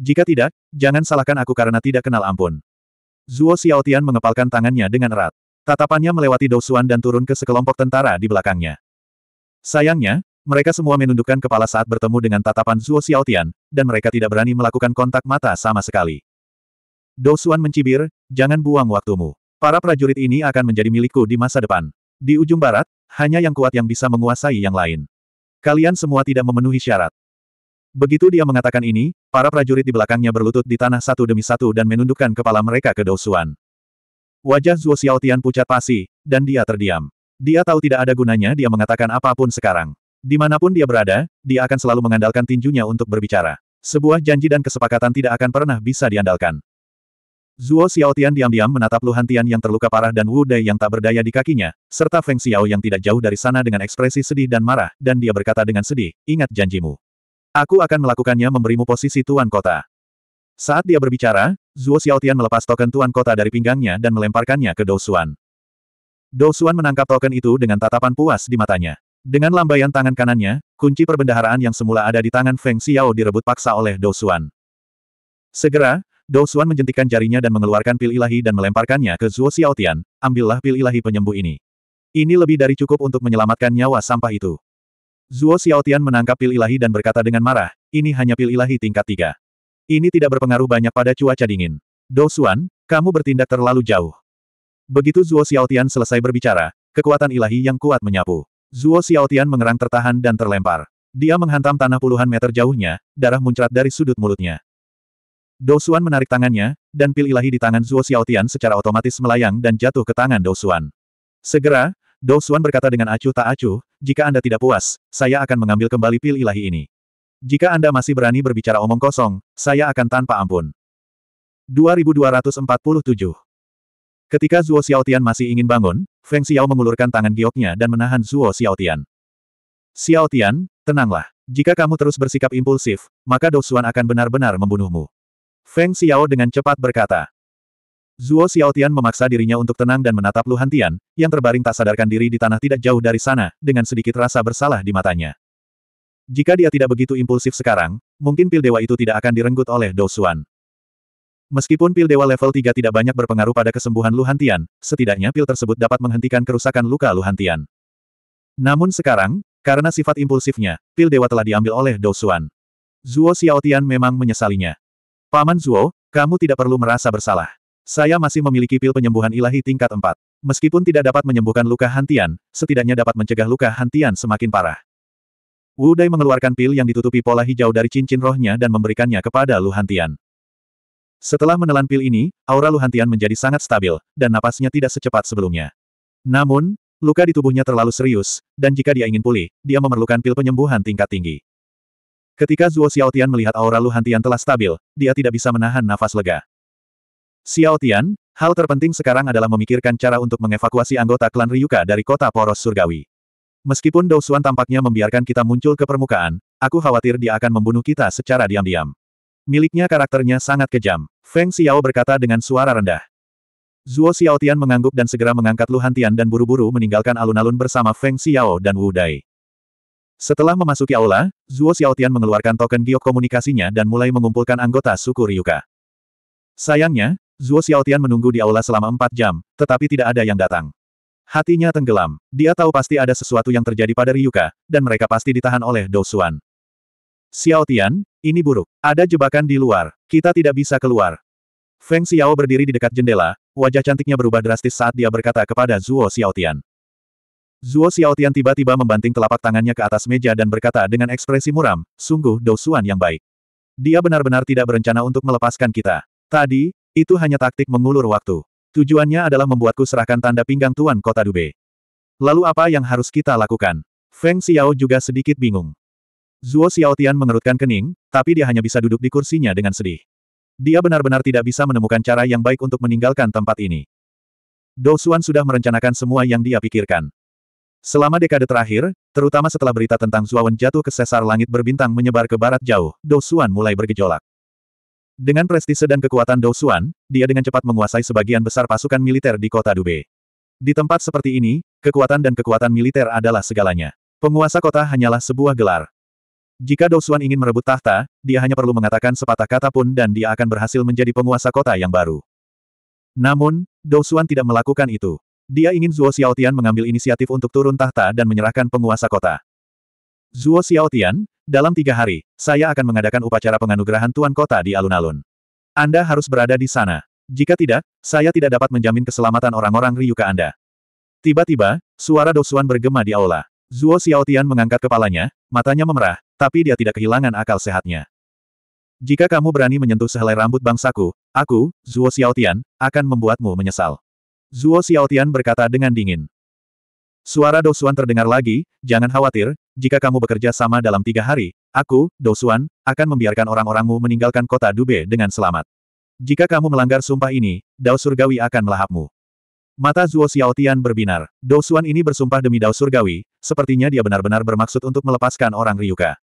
Jika tidak, jangan salahkan aku karena tidak kenal ampun. Zuo Xiaotian mengepalkan tangannya dengan erat. Tatapannya melewati Xuan dan turun ke sekelompok tentara di belakangnya. Sayangnya, mereka semua menundukkan kepala saat bertemu dengan tatapan Zuo Xiaotian, dan mereka tidak berani melakukan kontak mata sama sekali. Dosuan mencibir, jangan buang waktumu. Para prajurit ini akan menjadi milikku di masa depan. Di ujung barat, hanya yang kuat yang bisa menguasai yang lain. Kalian semua tidak memenuhi syarat. Begitu dia mengatakan ini, para prajurit di belakangnya berlutut di tanah satu demi satu dan menundukkan kepala mereka ke Dosuan. Wajah Zhuo Xiaotian pucat pasi, dan dia terdiam. Dia tahu tidak ada gunanya dia mengatakan apapun sekarang. Dimanapun dia berada, dia akan selalu mengandalkan tinjunya untuk berbicara. Sebuah janji dan kesepakatan tidak akan pernah bisa diandalkan. Zuo Xiaotian diam-diam menatap Lu Hantian yang terluka parah dan Wu Dai yang tak berdaya di kakinya, serta Feng Xiao yang tidak jauh dari sana dengan ekspresi sedih dan marah, dan dia berkata dengan sedih, ingat janjimu. Aku akan melakukannya memberimu posisi Tuan Kota. Saat dia berbicara, Zuo Xiaotian melepas token Tuan Kota dari pinggangnya dan melemparkannya ke Dou Xuan. Dou Xuan menangkap token itu dengan tatapan puas di matanya. Dengan lambaian tangan kanannya, kunci perbendaharaan yang semula ada di tangan Feng Xiao direbut paksa oleh Dou Xuan. Segera, Dou Xuan menjentikan jarinya dan mengeluarkan pil ilahi dan melemparkannya ke Zhuo Xiaotian, ambillah pil ilahi penyembuh ini. Ini lebih dari cukup untuk menyelamatkan nyawa sampah itu. Zhuo Xiaotian menangkap pil ilahi dan berkata dengan marah, ini hanya pil ilahi tingkat tiga. Ini tidak berpengaruh banyak pada cuaca dingin. Dou Xuan, kamu bertindak terlalu jauh. Begitu Zhuo Xiaotian selesai berbicara, kekuatan ilahi yang kuat menyapu. Zuo Xiaotian mengerang tertahan dan terlempar. Dia menghantam tanah puluhan meter jauhnya, darah muncrat dari sudut mulutnya. Dousuan menarik tangannya, dan pil ilahi di tangan Zuo Xiaotian secara otomatis melayang dan jatuh ke tangan Dousuan. Segera, Dousuan berkata dengan acuh tak acuh, jika Anda tidak puas, saya akan mengambil kembali pil ilahi ini. Jika Anda masih berani berbicara omong kosong, saya akan tanpa ampun. 2247 Ketika Zuo Xiaotian masih ingin bangun, Feng Xiao mengulurkan tangan gioknya dan menahan Zuo Xiaotian. Xiaotian, tenanglah. Jika kamu terus bersikap impulsif, maka Dosuan akan benar-benar membunuhmu. Feng Xiao dengan cepat berkata. Zuo Xiaotian memaksa dirinya untuk tenang dan menatap Luhan Tian, yang terbaring tak sadarkan diri di tanah tidak jauh dari sana, dengan sedikit rasa bersalah di matanya. Jika dia tidak begitu impulsif sekarang, mungkin pil dewa itu tidak akan direnggut oleh Dosuan. Meskipun pil dewa level 3 tidak banyak berpengaruh pada kesembuhan luhantian, setidaknya pil tersebut dapat menghentikan kerusakan luka luhantian. Namun sekarang, karena sifat impulsifnya, pil dewa telah diambil oleh Dou Suan. Zuo Xiaotian memang menyesalinya. Paman Zuo, kamu tidak perlu merasa bersalah. Saya masih memiliki pil penyembuhan ilahi tingkat 4. Meskipun tidak dapat menyembuhkan luka hantian, setidaknya dapat mencegah luka hantian semakin parah. Wu Dai mengeluarkan pil yang ditutupi pola hijau dari cincin rohnya dan memberikannya kepada luhantian. Setelah menelan pil ini, aura Luhantian menjadi sangat stabil, dan napasnya tidak secepat sebelumnya. Namun, luka di tubuhnya terlalu serius, dan jika dia ingin pulih, dia memerlukan pil penyembuhan tingkat tinggi. Ketika Zuo Xiaotian melihat aura Luhantian telah stabil, dia tidak bisa menahan nafas lega. Xiaotian, hal terpenting sekarang adalah memikirkan cara untuk mengevakuasi anggota klan Ryuka dari kota poros surgawi. Meskipun Xuan tampaknya membiarkan kita muncul ke permukaan, aku khawatir dia akan membunuh kita secara diam-diam. Miliknya karakternya sangat kejam. Feng Xiao berkata dengan suara rendah. Zuo Xiaotian mengangguk dan segera mengangkat Lu Hantian dan buru-buru meninggalkan alun-alun bersama Feng Xiao dan Wu Dai. Setelah memasuki aula, Zuo Xiaotian mengeluarkan token giok komunikasinya dan mulai mengumpulkan anggota suku Ryuka. Sayangnya, Zuo Xiaotian menunggu di aula selama empat jam, tetapi tidak ada yang datang. Hatinya tenggelam, dia tahu pasti ada sesuatu yang terjadi pada Ryuka, dan mereka pasti ditahan oleh Dou Xuan. Xiaotian, ini buruk. Ada jebakan di luar. Kita tidak bisa keluar. Feng Xiao berdiri di dekat jendela, wajah cantiknya berubah drastis saat dia berkata kepada Zuo Xiaotian. Zuo Xiaotian tiba-tiba membanting telapak tangannya ke atas meja dan berkata dengan ekspresi muram, sungguh dosuan yang baik. Dia benar-benar tidak berencana untuk melepaskan kita. Tadi, itu hanya taktik mengulur waktu. Tujuannya adalah membuatku serahkan tanda pinggang Tuan Kota Dube. Lalu apa yang harus kita lakukan? Feng Xiao juga sedikit bingung. Zuo Xiaotian mengerutkan kening, tapi dia hanya bisa duduk di kursinya dengan sedih. Dia benar-benar tidak bisa menemukan cara yang baik untuk meninggalkan tempat ini. Dou Xuan sudah merencanakan semua yang dia pikirkan. Selama dekade terakhir, terutama setelah berita tentang Zuo Wen jatuh ke sesar langit berbintang menyebar ke barat jauh, Dou Xuan mulai bergejolak. Dengan prestise dan kekuatan Dou Xuan, dia dengan cepat menguasai sebagian besar pasukan militer di kota Dube. Di tempat seperti ini, kekuatan dan kekuatan militer adalah segalanya. Penguasa kota hanyalah sebuah gelar. Jika Douxuan ingin merebut tahta, dia hanya perlu mengatakan sepatah kata pun dan dia akan berhasil menjadi penguasa kota yang baru. Namun, Douxuan tidak melakukan itu. Dia ingin Zuo Xiaotian mengambil inisiatif untuk turun tahta dan menyerahkan penguasa kota. Zuo Xiaotian, dalam tiga hari, saya akan mengadakan upacara penganugerahan Tuan Kota di alun-alun. Anda harus berada di sana. Jika tidak, saya tidak dapat menjamin keselamatan orang-orang Ryuka Anda. Tiba-tiba, suara Douxuan bergema di aula. Zuo Xiaotian mengangkat kepalanya, matanya memerah, tapi dia tidak kehilangan akal sehatnya. Jika kamu berani menyentuh sehelai rambut bangsaku, aku, Zuo Xiaotian, akan membuatmu menyesal. Zuo Xiaotian berkata dengan dingin. Suara Dosuan terdengar lagi, jangan khawatir, jika kamu bekerja sama dalam tiga hari, aku, Dosuan, akan membiarkan orang-orangmu meninggalkan kota Dube dengan selamat. Jika kamu melanggar sumpah ini, Dao Surgawi akan melahapmu. Mata Zuo Xiaotian berbinar. Dosuan ini bersumpah demi Dao Surgawi, sepertinya dia benar-benar bermaksud untuk melepaskan orang Ryuka.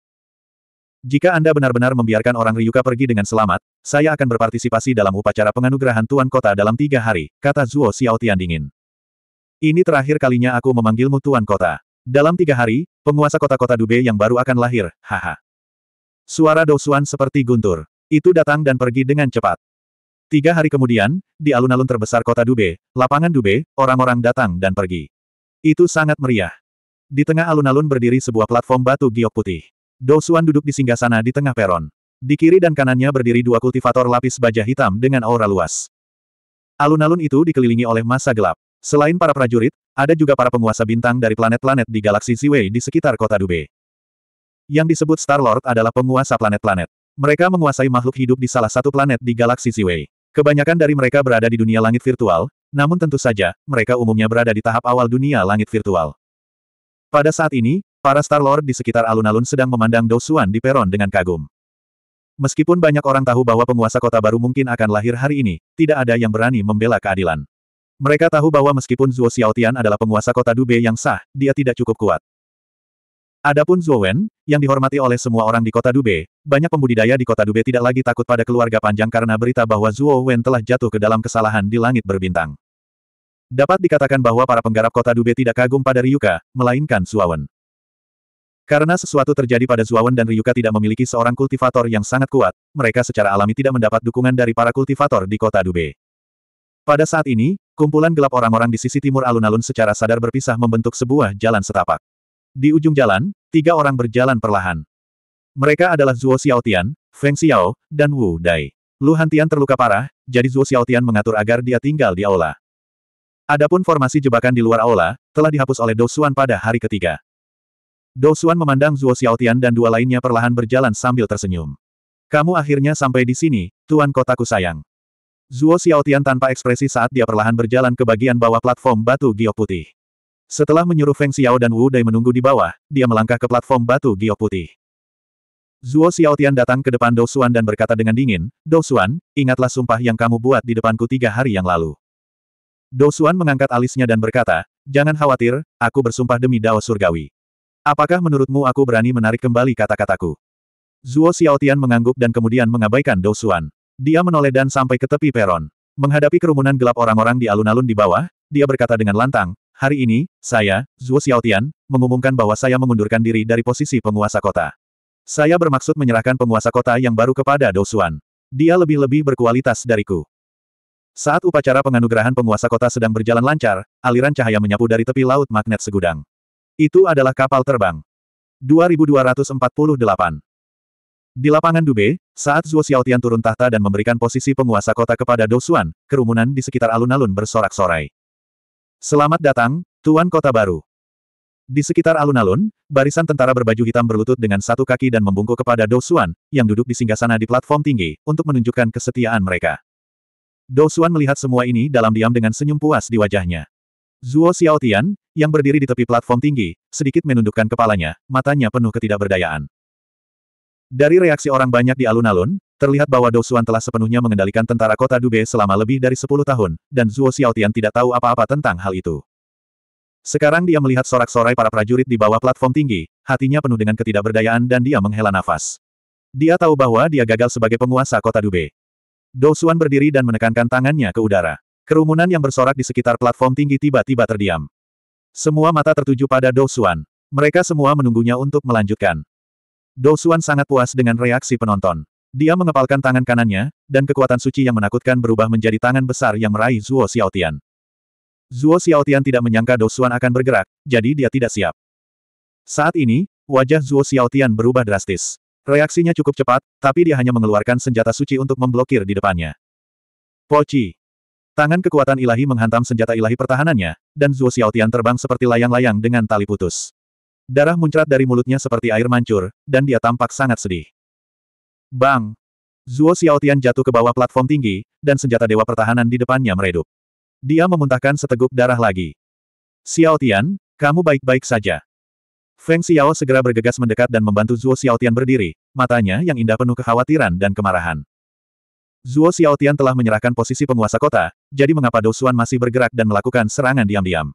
Jika Anda benar-benar membiarkan orang Ryuka pergi dengan selamat, saya akan berpartisipasi dalam upacara penganugerahan Tuan Kota dalam tiga hari, kata Zuo Xiaotian dingin. Ini terakhir kalinya aku memanggilmu Tuan Kota. Dalam tiga hari, penguasa kota-kota Dube yang baru akan lahir, haha. Suara Dosuan seperti guntur. Itu datang dan pergi dengan cepat. Tiga hari kemudian, di alun-alun terbesar kota Dube, lapangan Dube, orang-orang datang dan pergi. Itu sangat meriah. Di tengah alun-alun berdiri sebuah platform batu giok putih. Xuan duduk di singgah sana di tengah peron. Di kiri dan kanannya berdiri dua kultivator lapis baja hitam dengan aura luas. Alun-alun itu dikelilingi oleh masa gelap. Selain para prajurit, ada juga para penguasa bintang dari planet-planet di galaksi Ziwei di sekitar kota Dube. Yang disebut Star-Lord adalah penguasa planet-planet. Mereka menguasai makhluk hidup di salah satu planet di galaksi Ziwei. Kebanyakan dari mereka berada di dunia langit virtual, namun tentu saja, mereka umumnya berada di tahap awal dunia langit virtual. Pada saat ini, Para Star-Lord di sekitar alun-alun sedang memandang Dosuan di peron dengan kagum. Meskipun banyak orang tahu bahwa penguasa kota baru mungkin akan lahir hari ini, tidak ada yang berani membela keadilan. Mereka tahu bahwa meskipun Zhuo Xiaotian adalah penguasa kota Dube yang sah, dia tidak cukup kuat. Adapun Zhuo Wen, yang dihormati oleh semua orang di kota Dube, banyak pembudidaya di kota Dube tidak lagi takut pada keluarga panjang karena berita bahwa Zhuo Wen telah jatuh ke dalam kesalahan di langit berbintang. Dapat dikatakan bahwa para penggarap kota Dube tidak kagum pada Ryuka, melainkan Wen. Karena sesuatu terjadi pada Zuawan dan Ryuka tidak memiliki seorang kultivator yang sangat kuat, mereka secara alami tidak mendapat dukungan dari para kultivator di kota Dube. Pada saat ini, kumpulan gelap orang-orang di sisi timur alun-alun secara sadar berpisah membentuk sebuah jalan setapak. Di ujung jalan, tiga orang berjalan perlahan. Mereka adalah Zuo Xiaotian, Feng Xiao, dan Wu Dai. Lu Hantian terluka parah, jadi Zuo Xiaotian mengatur agar dia tinggal di aula. Adapun formasi jebakan di luar aula, telah dihapus oleh Dosuan pada hari ketiga. Dou Xuan memandang Zuo Xiaotian dan dua lainnya perlahan berjalan sambil tersenyum. Kamu akhirnya sampai di sini, tuan kotaku sayang. Zuo Xiaotian tanpa ekspresi saat dia perlahan berjalan ke bagian bawah platform batu giok putih. Setelah menyuruh Feng Xiao dan Wu Dai menunggu di bawah, dia melangkah ke platform batu giok putih. Zuo Xiaotian datang ke depan Dou Xuan dan berkata dengan dingin, Dou Xuan, ingatlah sumpah yang kamu buat di depanku tiga hari yang lalu. Dou Xuan mengangkat alisnya dan berkata, jangan khawatir, aku bersumpah demi Dao Surgawi. Apakah menurutmu aku berani menarik kembali kata-kataku? Zuo Xiaotian mengangguk dan kemudian mengabaikan Dou Xuan. Dia menoleh dan sampai ke tepi peron. Menghadapi kerumunan gelap orang-orang di alun-alun di bawah, dia berkata dengan lantang, Hari ini, saya, Zuo Xiaotian, mengumumkan bahwa saya mengundurkan diri dari posisi penguasa kota. Saya bermaksud menyerahkan penguasa kota yang baru kepada Dou Xuan. Dia lebih-lebih berkualitas dariku. Saat upacara penganugerahan penguasa kota sedang berjalan lancar, aliran cahaya menyapu dari tepi laut magnet segudang. Itu adalah kapal terbang. 2248 Di lapangan Dube, saat Zuo Xiaotian turun tahta dan memberikan posisi penguasa kota kepada Dosuan, kerumunan di sekitar alun-alun bersorak-sorai. Selamat datang, Tuan Kota Baru. Di sekitar alun-alun, barisan tentara berbaju hitam berlutut dengan satu kaki dan membungkuk kepada Dosuan, yang duduk di singgasana di platform tinggi, untuk menunjukkan kesetiaan mereka. Dosuan melihat semua ini dalam diam dengan senyum puas di wajahnya. Zuo Xiaotian, yang berdiri di tepi platform tinggi, sedikit menundukkan kepalanya, matanya penuh ketidakberdayaan. Dari reaksi orang banyak di alun-alun, terlihat bahwa Douxuan telah sepenuhnya mengendalikan tentara kota Dube selama lebih dari 10 tahun, dan Zhuo Xiaotian tidak tahu apa-apa tentang hal itu. Sekarang dia melihat sorak-sorai para prajurit di bawah platform tinggi, hatinya penuh dengan ketidakberdayaan dan dia menghela nafas. Dia tahu bahwa dia gagal sebagai penguasa kota Dube. Douxuan berdiri dan menekankan tangannya ke udara. Kerumunan yang bersorak di sekitar platform tinggi tiba-tiba terdiam. Semua mata tertuju pada Dou Xuan. Mereka semua menunggunya untuk melanjutkan. Dou Xuan sangat puas dengan reaksi penonton. Dia mengepalkan tangan kanannya, dan kekuatan suci yang menakutkan berubah menjadi tangan besar yang meraih Zuo Xiaotian. Zuo Xiaotian tidak menyangka Dou Xuan akan bergerak, jadi dia tidak siap. Saat ini, wajah Zuo Xiaotian berubah drastis. Reaksinya cukup cepat, tapi dia hanya mengeluarkan senjata suci untuk memblokir di depannya. Poci. Tangan kekuatan ilahi menghantam senjata ilahi pertahanannya, dan Zuo Xiaotian terbang seperti layang-layang dengan tali putus. Darah muncrat dari mulutnya seperti air mancur, dan dia tampak sangat sedih. Bang! Zuo Xiaotian jatuh ke bawah platform tinggi, dan senjata dewa pertahanan di depannya meredup. Dia memuntahkan seteguk darah lagi. Xiaotian, kamu baik-baik saja. Feng Xiao segera bergegas mendekat dan membantu Zuo Xiaotian berdiri, matanya yang indah penuh kekhawatiran dan kemarahan. Zuo Xiaotian telah menyerahkan posisi penguasa kota, jadi mengapa Dosuan masih bergerak dan melakukan serangan diam-diam?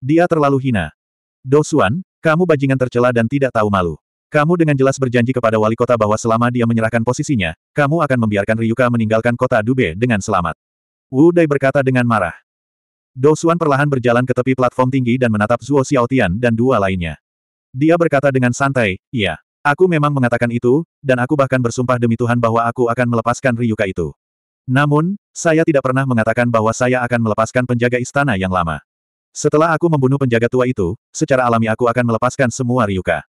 Dia terlalu hina. Dosuan, kamu bajingan tercela dan tidak tahu malu. Kamu dengan jelas berjanji kepada wali kota bahwa selama dia menyerahkan posisinya, kamu akan membiarkan Ryuka meninggalkan kota Dube dengan selamat. Wu Dai berkata dengan marah. Dosuan perlahan berjalan ke tepi platform tinggi dan menatap Zuo Xiaotian dan dua lainnya. Dia berkata dengan santai, iya. Aku memang mengatakan itu, dan aku bahkan bersumpah demi Tuhan bahwa aku akan melepaskan Ryuka itu. Namun, saya tidak pernah mengatakan bahwa saya akan melepaskan penjaga istana yang lama. Setelah aku membunuh penjaga tua itu, secara alami aku akan melepaskan semua Ryuka.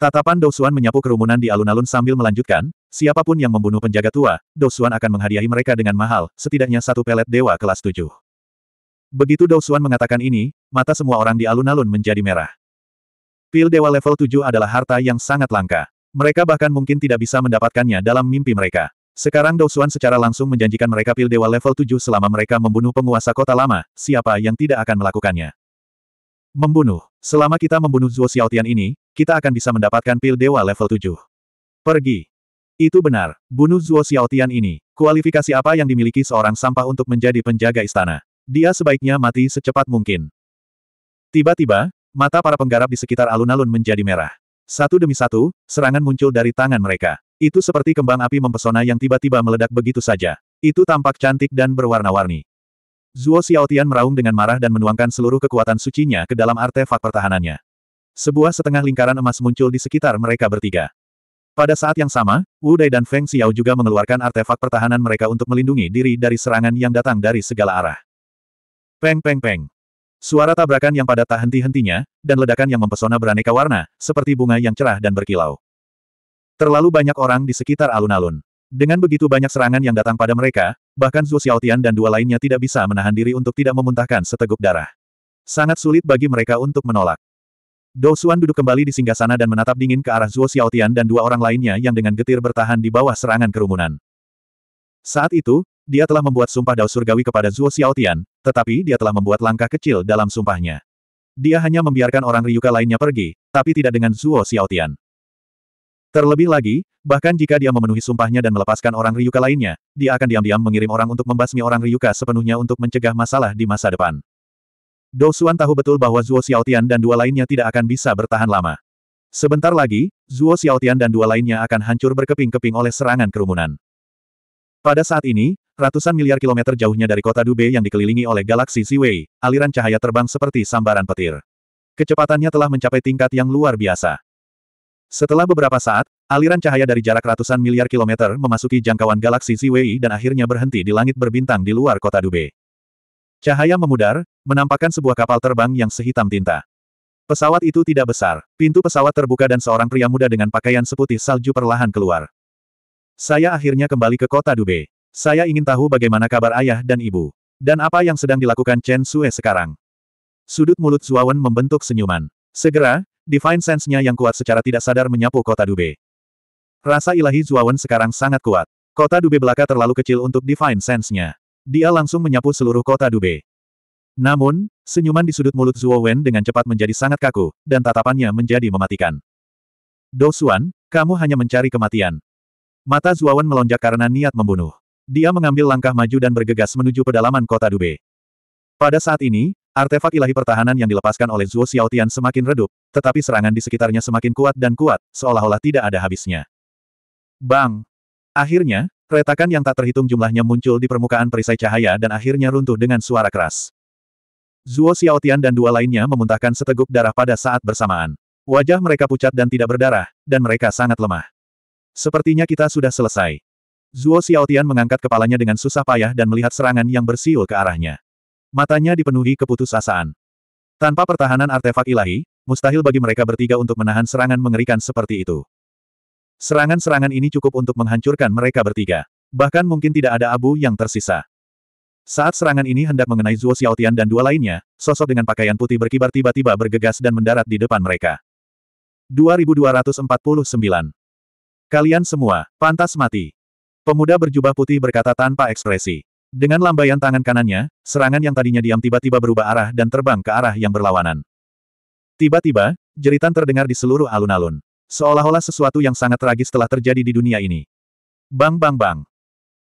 Tatapan Dosuan menyapu kerumunan di alun-alun sambil melanjutkan, siapapun yang membunuh penjaga tua, Dosuan akan menghadiahi mereka dengan mahal, setidaknya satu pelet dewa kelas tujuh. Begitu Dosuan mengatakan ini, mata semua orang di alun-alun menjadi merah. Pil Dewa level 7 adalah harta yang sangat langka. Mereka bahkan mungkin tidak bisa mendapatkannya dalam mimpi mereka. Sekarang Dousuan secara langsung menjanjikan mereka Pil Dewa level 7 selama mereka membunuh penguasa kota lama, siapa yang tidak akan melakukannya. Membunuh. Selama kita membunuh Zuo Xiaotian ini, kita akan bisa mendapatkan Pil Dewa level 7. Pergi. Itu benar, bunuh Zuo Xiaotian ini. Kualifikasi apa yang dimiliki seorang sampah untuk menjadi penjaga istana? Dia sebaiknya mati secepat mungkin. Tiba-tiba, Mata para penggarap di sekitar alun-alun menjadi merah. Satu demi satu, serangan muncul dari tangan mereka. Itu seperti kembang api mempesona yang tiba-tiba meledak begitu saja. Itu tampak cantik dan berwarna-warni. Zuo Xiaotian meraung dengan marah dan menuangkan seluruh kekuatan sucinya ke dalam artefak pertahanannya. Sebuah setengah lingkaran emas muncul di sekitar mereka bertiga. Pada saat yang sama, Wu Dai dan Feng Xiao juga mengeluarkan artefak pertahanan mereka untuk melindungi diri dari serangan yang datang dari segala arah. Peng peng peng. Suara tabrakan yang padat tak henti-hentinya, dan ledakan yang mempesona beraneka warna, seperti bunga yang cerah dan berkilau. Terlalu banyak orang di sekitar alun-alun. Dengan begitu banyak serangan yang datang pada mereka, bahkan Zhu Xiaotian dan dua lainnya tidak bisa menahan diri untuk tidak memuntahkan seteguk darah. Sangat sulit bagi mereka untuk menolak. Dou Xuan duduk kembali di singgah sana dan menatap dingin ke arah Zhu Xiaotian dan dua orang lainnya yang dengan getir bertahan di bawah serangan kerumunan. Saat itu, dia telah membuat sumpah Dao Surgawi kepada Zhuo Xiaotian, tetapi dia telah membuat langkah kecil dalam sumpahnya. Dia hanya membiarkan orang Ryuka lainnya pergi, tapi tidak dengan Zuo Xiaotian. Terlebih lagi, bahkan jika dia memenuhi sumpahnya dan melepaskan orang Ryuka lainnya, dia akan diam-diam mengirim orang untuk membasmi orang Ryuka sepenuhnya untuk mencegah masalah di masa depan. Xuan tahu betul bahwa Zuo Xiaotian dan dua lainnya tidak akan bisa bertahan lama. Sebentar lagi, Zuo Xiaotian dan dua lainnya akan hancur berkeping-keping oleh serangan kerumunan. Pada saat ini, ratusan miliar kilometer jauhnya dari kota Dube yang dikelilingi oleh galaksi Siwei, aliran cahaya terbang seperti sambaran petir. Kecepatannya telah mencapai tingkat yang luar biasa. Setelah beberapa saat, aliran cahaya dari jarak ratusan miliar kilometer memasuki jangkauan galaksi Siwei dan akhirnya berhenti di langit berbintang di luar kota Dube. Cahaya memudar, menampakkan sebuah kapal terbang yang sehitam tinta. Pesawat itu tidak besar, pintu pesawat terbuka dan seorang pria muda dengan pakaian seputih salju perlahan keluar. Saya akhirnya kembali ke kota Dube. Saya ingin tahu bagaimana kabar ayah dan ibu. Dan apa yang sedang dilakukan Chen Sue sekarang. Sudut mulut Zuawan membentuk senyuman. Segera, divine sense-nya yang kuat secara tidak sadar menyapu kota Dube. Rasa ilahi Zuawan sekarang sangat kuat. Kota Dube belaka terlalu kecil untuk divine sense-nya. Dia langsung menyapu seluruh kota Dube. Namun, senyuman di sudut mulut Zuowen dengan cepat menjadi sangat kaku, dan tatapannya menjadi mematikan. Dosuan, kamu hanya mencari kematian. Mata Zuawan melonjak karena niat membunuh. Dia mengambil langkah maju dan bergegas menuju pedalaman kota Dube. Pada saat ini, artefak ilahi pertahanan yang dilepaskan oleh Zuo Xiaotian semakin redup, tetapi serangan di sekitarnya semakin kuat dan kuat, seolah-olah tidak ada habisnya. Bang! Akhirnya, retakan yang tak terhitung jumlahnya muncul di permukaan perisai cahaya dan akhirnya runtuh dengan suara keras. Zuo Xiaotian dan dua lainnya memuntahkan seteguk darah pada saat bersamaan. Wajah mereka pucat dan tidak berdarah, dan mereka sangat lemah. Sepertinya kita sudah selesai. Zuo Xiaotian mengangkat kepalanya dengan susah payah dan melihat serangan yang bersiul ke arahnya. Matanya dipenuhi keputusasaan. Tanpa pertahanan artefak ilahi, mustahil bagi mereka bertiga untuk menahan serangan mengerikan seperti itu. Serangan-serangan ini cukup untuk menghancurkan mereka bertiga. Bahkan mungkin tidak ada abu yang tersisa. Saat serangan ini hendak mengenai Zuo Xiaotian dan dua lainnya, sosok dengan pakaian putih berkibar tiba-tiba bergegas dan mendarat di depan mereka. 2249 Kalian semua, pantas mati. Pemuda berjubah putih berkata tanpa ekspresi. Dengan lambaian tangan kanannya, serangan yang tadinya diam tiba-tiba berubah arah dan terbang ke arah yang berlawanan. Tiba-tiba, jeritan terdengar di seluruh alun-alun. Seolah-olah sesuatu yang sangat tragis telah terjadi di dunia ini. Bang bang bang.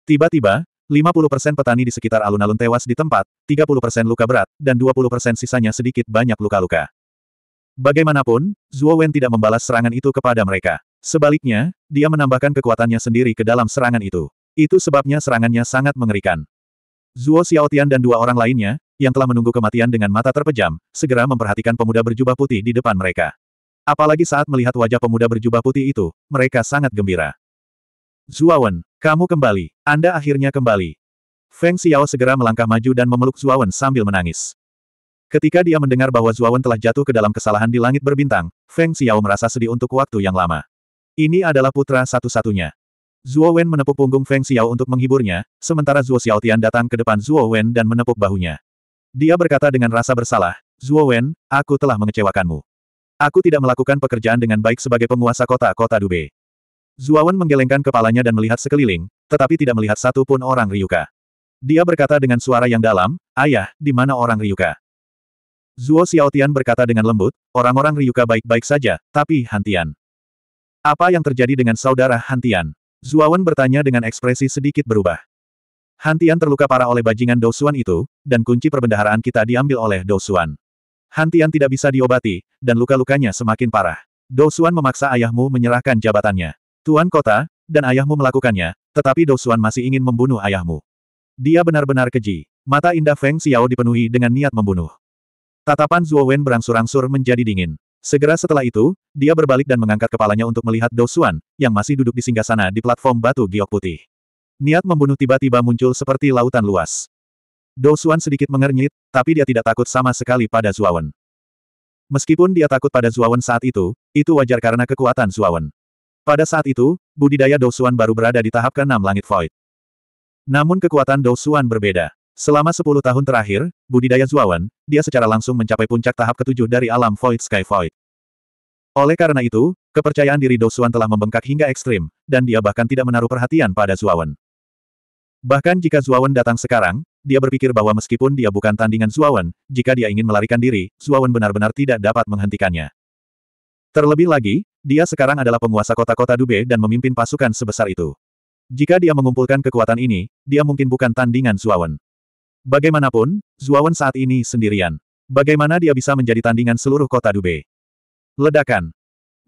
Tiba-tiba, 50% petani di sekitar alun-alun tewas di tempat, 30% luka berat, dan 20% sisanya sedikit banyak luka-luka. Bagaimanapun, Zhuo Wen tidak membalas serangan itu kepada mereka. Sebaliknya, dia menambahkan kekuatannya sendiri ke dalam serangan itu. Itu sebabnya serangannya sangat mengerikan. Zuo Xiaotian dan dua orang lainnya, yang telah menunggu kematian dengan mata terpejam, segera memperhatikan pemuda berjubah putih di depan mereka. Apalagi saat melihat wajah pemuda berjubah putih itu, mereka sangat gembira. Zuawan, kamu kembali. Anda akhirnya kembali. Feng Xiao segera melangkah maju dan memeluk Zuawan sambil menangis. Ketika dia mendengar bahwa Zuawan telah jatuh ke dalam kesalahan di langit berbintang, Feng Xiao merasa sedih untuk waktu yang lama. Ini adalah putra satu-satunya. Zhuo Wen menepuk punggung Feng Xiao untuk menghiburnya, sementara Zhuo Xiaotian datang ke depan Zhuo Wen dan menepuk bahunya. Dia berkata dengan rasa bersalah, Zuo Wen, aku telah mengecewakanmu. Aku tidak melakukan pekerjaan dengan baik sebagai penguasa kota-kota Dube. Zhuo Wen menggelengkan kepalanya dan melihat sekeliling, tetapi tidak melihat satu pun orang Ryuka. Dia berkata dengan suara yang dalam, Ayah, di mana orang Ryuka? Zhuo Xiaotian berkata dengan lembut, orang-orang Ryuka baik-baik saja, tapi hantian. Apa yang terjadi dengan saudara Hantian? Zuawan bertanya dengan ekspresi sedikit berubah. Hantian terluka parah oleh bajingan Dosuan itu, dan kunci perbendaharaan kita diambil oleh Dosuan. Hantian tidak bisa diobati, dan luka-lukanya semakin parah. Dosuan memaksa ayahmu menyerahkan jabatannya. Tuan kota, dan ayahmu melakukannya, tetapi Dosuan masih ingin membunuh ayahmu. Dia benar-benar keji. Mata indah Feng Xiao dipenuhi dengan niat membunuh. Tatapan Zuo Wen berangsur-angsur menjadi dingin. Segera setelah itu, dia berbalik dan mengangkat kepalanya untuk melihat Dosuan, yang masih duduk di singgah sana di platform batu giok putih. Niat membunuh tiba-tiba muncul seperti lautan luas. Dosuan sedikit mengernyit, tapi dia tidak takut sama sekali pada Zuawan. Meskipun dia takut pada Zuawan saat itu, itu wajar karena kekuatan Zuawan. Pada saat itu, budidaya Dosuan baru berada di tahap keenam langit void. Namun kekuatan Dosuan berbeda. Selama 10 tahun terakhir, budidaya Zuawan, dia secara langsung mencapai puncak tahap ketujuh dari alam Void Sky Void. Oleh karena itu, kepercayaan diri Dosuan telah membengkak hingga ekstrim, dan dia bahkan tidak menaruh perhatian pada Zuawan. Bahkan jika Zuawan datang sekarang, dia berpikir bahwa meskipun dia bukan tandingan Zuawan, jika dia ingin melarikan diri, Zuawan benar-benar tidak dapat menghentikannya. Terlebih lagi, dia sekarang adalah penguasa kota-kota Dube dan memimpin pasukan sebesar itu. Jika dia mengumpulkan kekuatan ini, dia mungkin bukan tandingan Zuawan. Bagaimanapun, Zuawan saat ini sendirian. Bagaimana dia bisa menjadi tandingan seluruh kota Dube? Ledakan.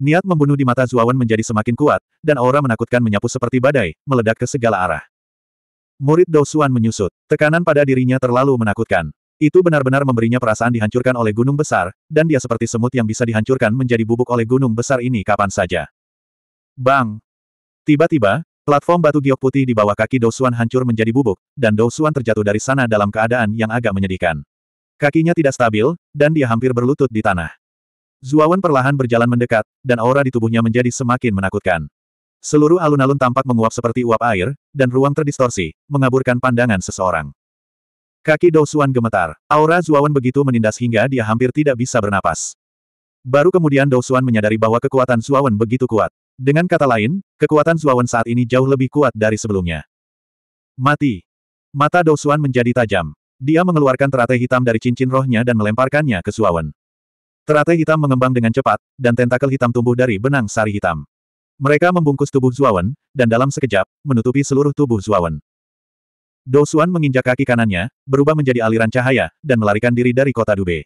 Niat membunuh di mata Zuawan menjadi semakin kuat, dan aura menakutkan menyapu seperti badai, meledak ke segala arah. Murid Dosuan menyusut. Tekanan pada dirinya terlalu menakutkan. Itu benar-benar memberinya perasaan dihancurkan oleh gunung besar, dan dia seperti semut yang bisa dihancurkan menjadi bubuk oleh gunung besar ini kapan saja. Bang! Tiba-tiba, Platform batu giok putih di bawah kaki Dosuan hancur menjadi bubuk, dan Dosuan terjatuh dari sana dalam keadaan yang agak menyedihkan. Kakinya tidak stabil, dan dia hampir berlutut di tanah. Zuawan perlahan berjalan mendekat, dan aura di tubuhnya menjadi semakin menakutkan. Seluruh alun-alun tampak menguap seperti uap air, dan ruang terdistorsi, mengaburkan pandangan seseorang. Kaki Dosuan gemetar. Aura Zuawan begitu menindas hingga dia hampir tidak bisa bernapas. Baru kemudian Dosuan menyadari bahwa kekuatan Zuawan begitu kuat. Dengan kata lain, kekuatan Zuawan saat ini jauh lebih kuat dari sebelumnya. Mati. Mata Dousuan menjadi tajam. Dia mengeluarkan teratai hitam dari cincin rohnya dan melemparkannya ke Zuawan. Teratai hitam mengembang dengan cepat, dan tentakel hitam tumbuh dari benang sari hitam. Mereka membungkus tubuh Zuawan, dan dalam sekejap, menutupi seluruh tubuh Zuawan. Dousuan menginjak kaki kanannya, berubah menjadi aliran cahaya, dan melarikan diri dari kota Dubai.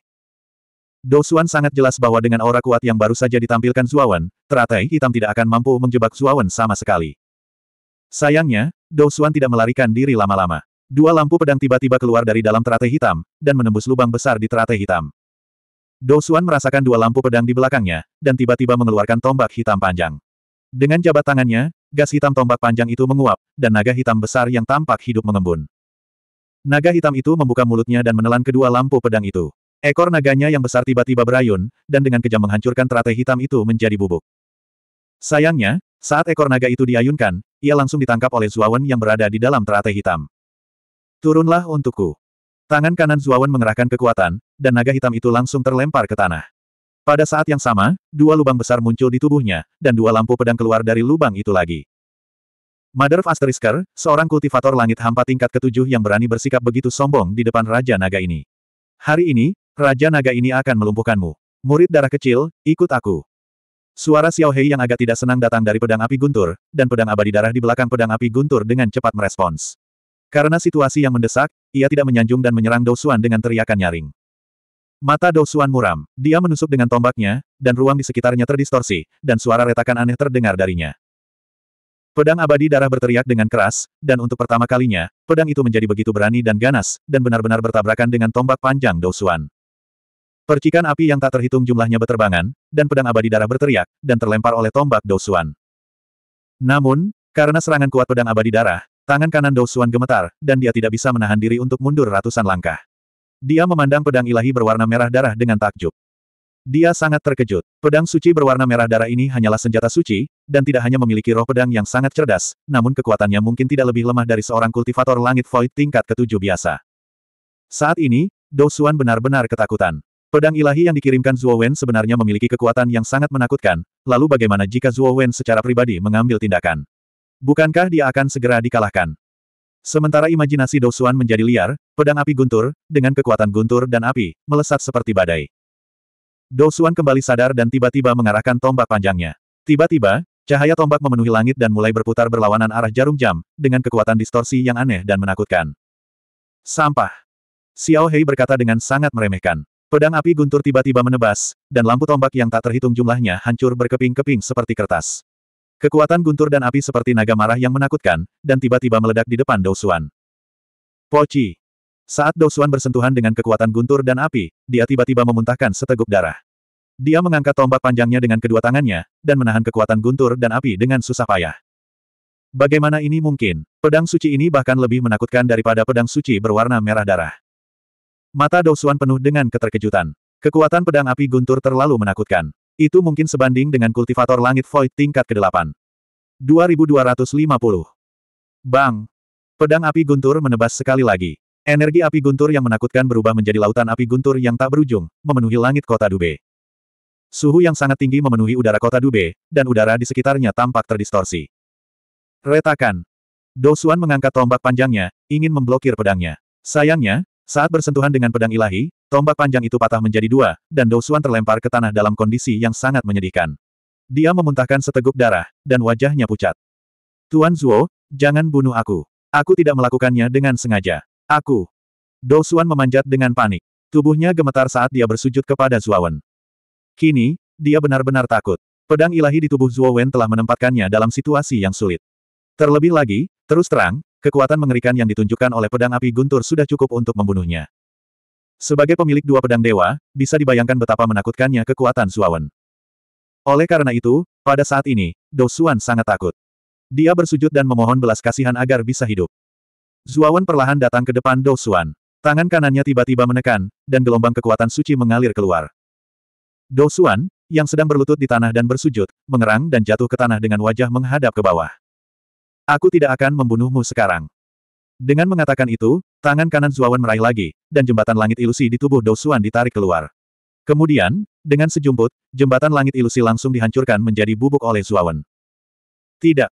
Douxuan sangat jelas bahwa dengan aura kuat yang baru saja ditampilkan Zuawan, teratai hitam tidak akan mampu menjebak Zuawan sama sekali. Sayangnya, Douxuan tidak melarikan diri lama-lama. Dua lampu pedang tiba-tiba keluar dari dalam teratai hitam, dan menembus lubang besar di teratai hitam. Douxuan merasakan dua lampu pedang di belakangnya, dan tiba-tiba mengeluarkan tombak hitam panjang. Dengan jabat tangannya, gas hitam tombak panjang itu menguap, dan naga hitam besar yang tampak hidup mengembun. Naga hitam itu membuka mulutnya dan menelan kedua lampu pedang itu. Ekor naganya yang besar tiba-tiba berayun, dan dengan kejam menghancurkan teratai hitam itu menjadi bubuk. Sayangnya, saat ekor naga itu diayunkan, ia langsung ditangkap oleh Zuawan yang berada di dalam teratai hitam. Turunlah untukku. Tangan kanan Zuawan mengerahkan kekuatan, dan naga hitam itu langsung terlempar ke tanah. Pada saat yang sama, dua lubang besar muncul di tubuhnya, dan dua lampu pedang keluar dari lubang itu lagi. Mother of Asterisker, seorang kultivator langit hampa tingkat ketujuh yang berani bersikap begitu sombong di depan Raja Naga ini. Hari ini, Raja naga ini akan melumpuhkanmu. Murid darah kecil, ikut aku. Suara Xiao Hei yang agak tidak senang datang dari pedang api guntur, dan pedang abadi darah di belakang pedang api guntur dengan cepat merespons. Karena situasi yang mendesak, ia tidak menyanjung dan menyerang Dousuan dengan teriakan nyaring. Mata Dousuan muram, dia menusuk dengan tombaknya, dan ruang di sekitarnya terdistorsi, dan suara retakan aneh terdengar darinya. Pedang abadi darah berteriak dengan keras, dan untuk pertama kalinya, pedang itu menjadi begitu berani dan ganas, dan benar-benar bertabrakan dengan tombak panjang Dousuan. Percikan api yang tak terhitung jumlahnya berterbangan, dan pedang abadi darah berteriak, dan terlempar oleh tombak Dousuan. Namun, karena serangan kuat pedang abadi darah, tangan kanan Dousuan gemetar, dan dia tidak bisa menahan diri untuk mundur ratusan langkah. Dia memandang pedang ilahi berwarna merah darah dengan takjub. Dia sangat terkejut. Pedang suci berwarna merah darah ini hanyalah senjata suci, dan tidak hanya memiliki roh pedang yang sangat cerdas, namun kekuatannya mungkin tidak lebih lemah dari seorang kultivator langit void tingkat ketujuh biasa. Saat ini, Dousuan benar-benar ketakutan. Pedang ilahi yang dikirimkan Zuo Wen sebenarnya memiliki kekuatan yang sangat menakutkan, lalu bagaimana jika Zuo Wen secara pribadi mengambil tindakan? Bukankah dia akan segera dikalahkan? Sementara imajinasi Dosuan menjadi liar, pedang api guntur, dengan kekuatan guntur dan api, melesat seperti badai. Dosuan kembali sadar dan tiba-tiba mengarahkan tombak panjangnya. Tiba-tiba, cahaya tombak memenuhi langit dan mulai berputar berlawanan arah jarum jam, dengan kekuatan distorsi yang aneh dan menakutkan. Sampah. Xiao Hei berkata dengan sangat meremehkan. Pedang api guntur tiba-tiba menebas, dan lampu tombak yang tak terhitung jumlahnya hancur berkeping-keping seperti kertas. Kekuatan guntur dan api seperti naga marah yang menakutkan, dan tiba-tiba meledak di depan Dousuan. Poci. Saat Dousuan bersentuhan dengan kekuatan guntur dan api, dia tiba-tiba memuntahkan seteguk darah. Dia mengangkat tombak panjangnya dengan kedua tangannya, dan menahan kekuatan guntur dan api dengan susah payah. Bagaimana ini mungkin? Pedang suci ini bahkan lebih menakutkan daripada pedang suci berwarna merah darah. Mata Dosuan penuh dengan keterkejutan. Kekuatan pedang api guntur terlalu menakutkan. Itu mungkin sebanding dengan kultivator langit void tingkat ke-8. 2250. Bang! Pedang api guntur menebas sekali lagi. Energi api guntur yang menakutkan berubah menjadi lautan api guntur yang tak berujung, memenuhi langit kota Dube. Suhu yang sangat tinggi memenuhi udara kota Dube, dan udara di sekitarnya tampak terdistorsi. Retakan! Dosuan mengangkat tombak panjangnya, ingin memblokir pedangnya. Sayangnya, saat bersentuhan dengan pedang ilahi, tombak panjang itu patah menjadi dua, dan Dosuan terlempar ke tanah dalam kondisi yang sangat menyedihkan. Dia memuntahkan seteguk darah, dan wajahnya pucat. Tuan Zuo, jangan bunuh aku. Aku tidak melakukannya dengan sengaja. Aku. Dosuan memanjat dengan panik. Tubuhnya gemetar saat dia bersujud kepada Wen. Kini, dia benar-benar takut. Pedang ilahi di tubuh Zuowen telah menempatkannya dalam situasi yang sulit. Terlebih lagi, terus terang, Kekuatan mengerikan yang ditunjukkan oleh pedang api guntur sudah cukup untuk membunuhnya. Sebagai pemilik dua pedang dewa, bisa dibayangkan betapa menakutkannya kekuatan Suawen. Oleh karena itu, pada saat ini, Dosuan sangat takut. Dia bersujud dan memohon belas kasihan agar bisa hidup. Zuawan perlahan datang ke depan Dosuan. Tangan kanannya tiba-tiba menekan, dan gelombang kekuatan suci mengalir keluar. Dosuan, yang sedang berlutut di tanah dan bersujud, mengerang dan jatuh ke tanah dengan wajah menghadap ke bawah. Aku tidak akan membunuhmu sekarang. Dengan mengatakan itu, tangan kanan Zuawan meraih lagi, dan jembatan langit ilusi di tubuh Dosuan ditarik keluar. Kemudian, dengan sejumput, jembatan langit ilusi langsung dihancurkan menjadi bubuk oleh Zuawan. Tidak.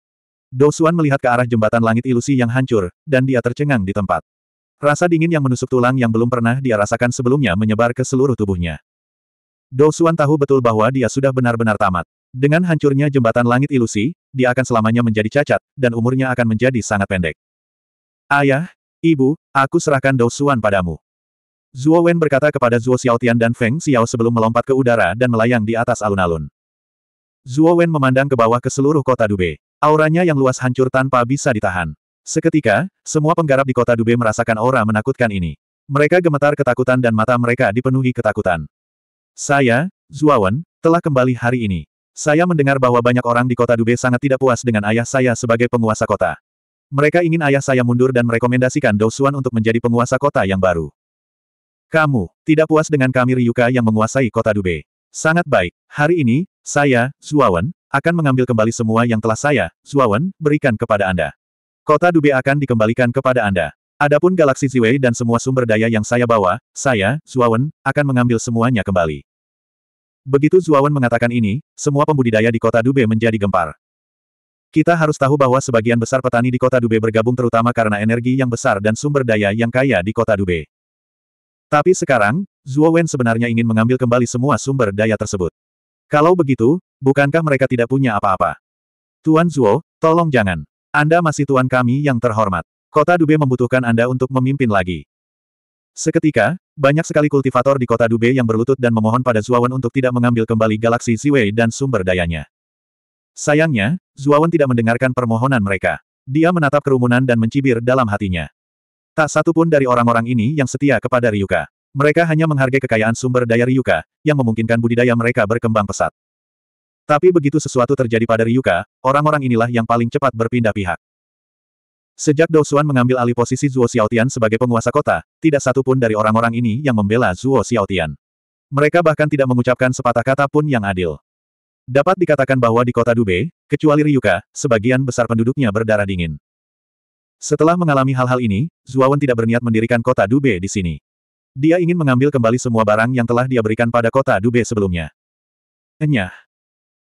Dosuan melihat ke arah jembatan langit ilusi yang hancur, dan dia tercengang di tempat. Rasa dingin yang menusuk tulang yang belum pernah dia rasakan sebelumnya menyebar ke seluruh tubuhnya. Dosuan tahu betul bahwa dia sudah benar-benar tamat. Dengan hancurnya jembatan langit ilusi, dia akan selamanya menjadi cacat, dan umurnya akan menjadi sangat pendek. Ayah, ibu, aku serahkan Dou Xuan padamu. Zuo Wen berkata kepada Zuo Xiaotian dan Feng Xiao sebelum melompat ke udara dan melayang di atas alun-alun. Zuo Wen memandang ke bawah ke seluruh kota Dube. Auranya yang luas hancur tanpa bisa ditahan. Seketika, semua penggarap di kota Dube merasakan aura menakutkan ini. Mereka gemetar ketakutan dan mata mereka dipenuhi ketakutan. Saya, Zuo Wen, telah kembali hari ini. Saya mendengar bahwa banyak orang di kota Dube sangat tidak puas dengan ayah saya sebagai penguasa kota. Mereka ingin ayah saya mundur dan merekomendasikan Dousuan untuk menjadi penguasa kota yang baru. Kamu, tidak puas dengan kami Ryuka yang menguasai kota Dube. Sangat baik, hari ini, saya, Zuawan, akan mengambil kembali semua yang telah saya, Zuawan, berikan kepada Anda. Kota Dube akan dikembalikan kepada Anda. Adapun galaksi Ziwei dan semua sumber daya yang saya bawa, saya, Zuawan, akan mengambil semuanya kembali. Begitu Zuawan mengatakan ini, semua pembudidaya di kota Dube menjadi gempar. Kita harus tahu bahwa sebagian besar petani di kota Dube bergabung terutama karena energi yang besar dan sumber daya yang kaya di kota Dube. Tapi sekarang, Zuo sebenarnya ingin mengambil kembali semua sumber daya tersebut. Kalau begitu, bukankah mereka tidak punya apa-apa? Tuan Zuo, tolong jangan. Anda masih tuan kami yang terhormat. Kota Dube membutuhkan Anda untuk memimpin lagi. Seketika, banyak sekali kultivator di kota Dube yang berlutut dan memohon pada Zuawan untuk tidak mengambil kembali galaksi Ziwei dan sumber dayanya. Sayangnya, Zuawan tidak mendengarkan permohonan mereka. Dia menatap kerumunan dan mencibir dalam hatinya. Tak satu pun dari orang-orang ini yang setia kepada Ryuka. Mereka hanya menghargai kekayaan sumber daya Ryuka, yang memungkinkan budidaya mereka berkembang pesat. Tapi begitu sesuatu terjadi pada Ryuka, orang-orang inilah yang paling cepat berpindah pihak. Sejak Dou Xuan mengambil alih posisi Zhuo Xiaotian sebagai penguasa kota, tidak satu pun dari orang-orang ini yang membela Zhuo Xiaotian. Mereka bahkan tidak mengucapkan sepatah kata pun yang adil. Dapat dikatakan bahwa di kota Dube, kecuali Ryuka, sebagian besar penduduknya berdarah dingin. Setelah mengalami hal-hal ini, Zuawan tidak berniat mendirikan kota Dube di sini. Dia ingin mengambil kembali semua barang yang telah dia berikan pada kota Dube sebelumnya. Enyah.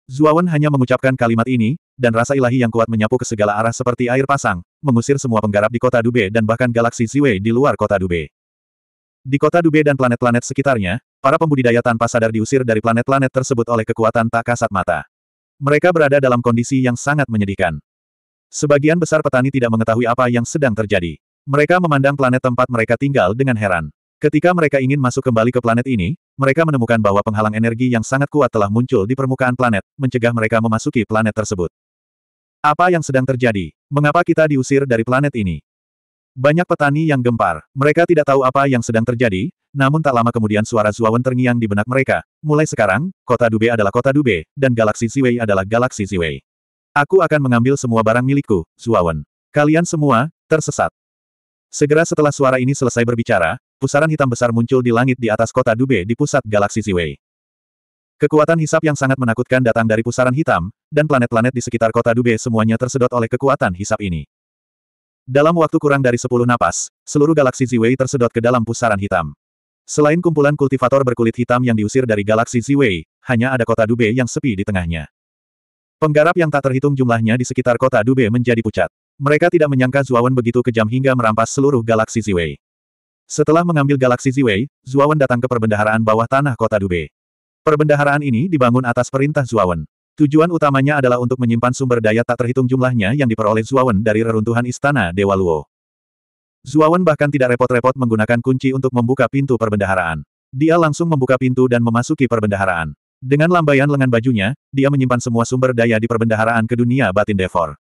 Zuawan hanya mengucapkan kalimat ini, dan rasa ilahi yang kuat menyapu ke segala arah seperti air pasang, mengusir semua penggarap di kota Dube dan bahkan galaksi Ziwei di luar kota Dube. Di kota Dube dan planet-planet sekitarnya, para pembudidaya tanpa sadar diusir dari planet-planet tersebut oleh kekuatan tak kasat mata. Mereka berada dalam kondisi yang sangat menyedihkan. Sebagian besar petani tidak mengetahui apa yang sedang terjadi. Mereka memandang planet tempat mereka tinggal dengan heran. Ketika mereka ingin masuk kembali ke planet ini, mereka menemukan bahwa penghalang energi yang sangat kuat telah muncul di permukaan planet, mencegah mereka memasuki planet tersebut. Apa yang sedang terjadi? Mengapa kita diusir dari planet ini? Banyak petani yang gempar. Mereka tidak tahu apa yang sedang terjadi, namun tak lama kemudian suara Zuawan terngiang di benak mereka. Mulai sekarang, kota Dube adalah kota Dube, dan galaksi Ziwei adalah galaksi Ziwei. Aku akan mengambil semua barang milikku, Zuawan. Kalian semua, tersesat. Segera setelah suara ini selesai berbicara, pusaran hitam besar muncul di langit di atas kota Dube di pusat galaksi Ziwei. Kekuatan hisap yang sangat menakutkan datang dari pusaran hitam, dan planet-planet di sekitar kota Dube semuanya tersedot oleh kekuatan hisap ini. Dalam waktu kurang dari 10 napas, seluruh galaksi Ziwei tersedot ke dalam pusaran hitam. Selain kumpulan kultivator berkulit hitam yang diusir dari galaksi Ziwei, hanya ada kota Dube yang sepi di tengahnya. Penggarap yang tak terhitung jumlahnya di sekitar kota Dube menjadi pucat. Mereka tidak menyangka Zuawan begitu kejam hingga merampas seluruh galaksi Ziwei. Setelah mengambil galaksi Ziwei, Zuawan datang ke perbendaharaan bawah tanah kota Dube. Perbendaharaan ini dibangun atas perintah Zuawan. Tujuan utamanya adalah untuk menyimpan sumber daya tak terhitung jumlahnya yang diperoleh Zuawan dari reruntuhan istana Dewa Luo. Zuawan bahkan tidak repot-repot menggunakan kunci untuk membuka pintu perbendaharaan. Dia langsung membuka pintu dan memasuki perbendaharaan. Dengan lambaian lengan bajunya, dia menyimpan semua sumber daya di perbendaharaan ke dunia batin Devor.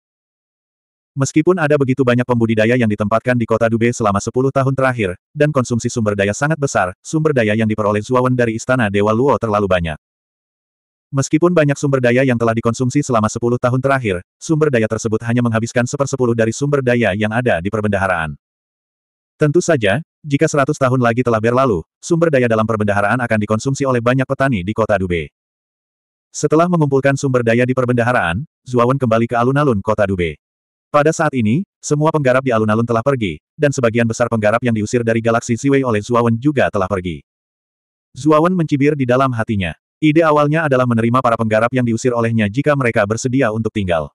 Meskipun ada begitu banyak pembudidaya yang ditempatkan di kota Dube selama 10 tahun terakhir, dan konsumsi sumber daya sangat besar, sumber daya yang diperoleh Zuawan dari Istana Dewa Luo terlalu banyak. Meskipun banyak sumber daya yang telah dikonsumsi selama 10 tahun terakhir, sumber daya tersebut hanya menghabiskan sepersepuluh dari sumber daya yang ada di perbendaharaan. Tentu saja, jika 100 tahun lagi telah berlalu, sumber daya dalam perbendaharaan akan dikonsumsi oleh banyak petani di kota Dube. Setelah mengumpulkan sumber daya di perbendaharaan, Zuawan kembali ke alun-alun kota Dube. Pada saat ini, semua penggarap di alun-alun telah pergi, dan sebagian besar penggarap yang diusir dari galaksi Ziwei oleh Zuawan juga telah pergi. Zuawan mencibir di dalam hatinya. Ide awalnya adalah menerima para penggarap yang diusir olehnya jika mereka bersedia untuk tinggal.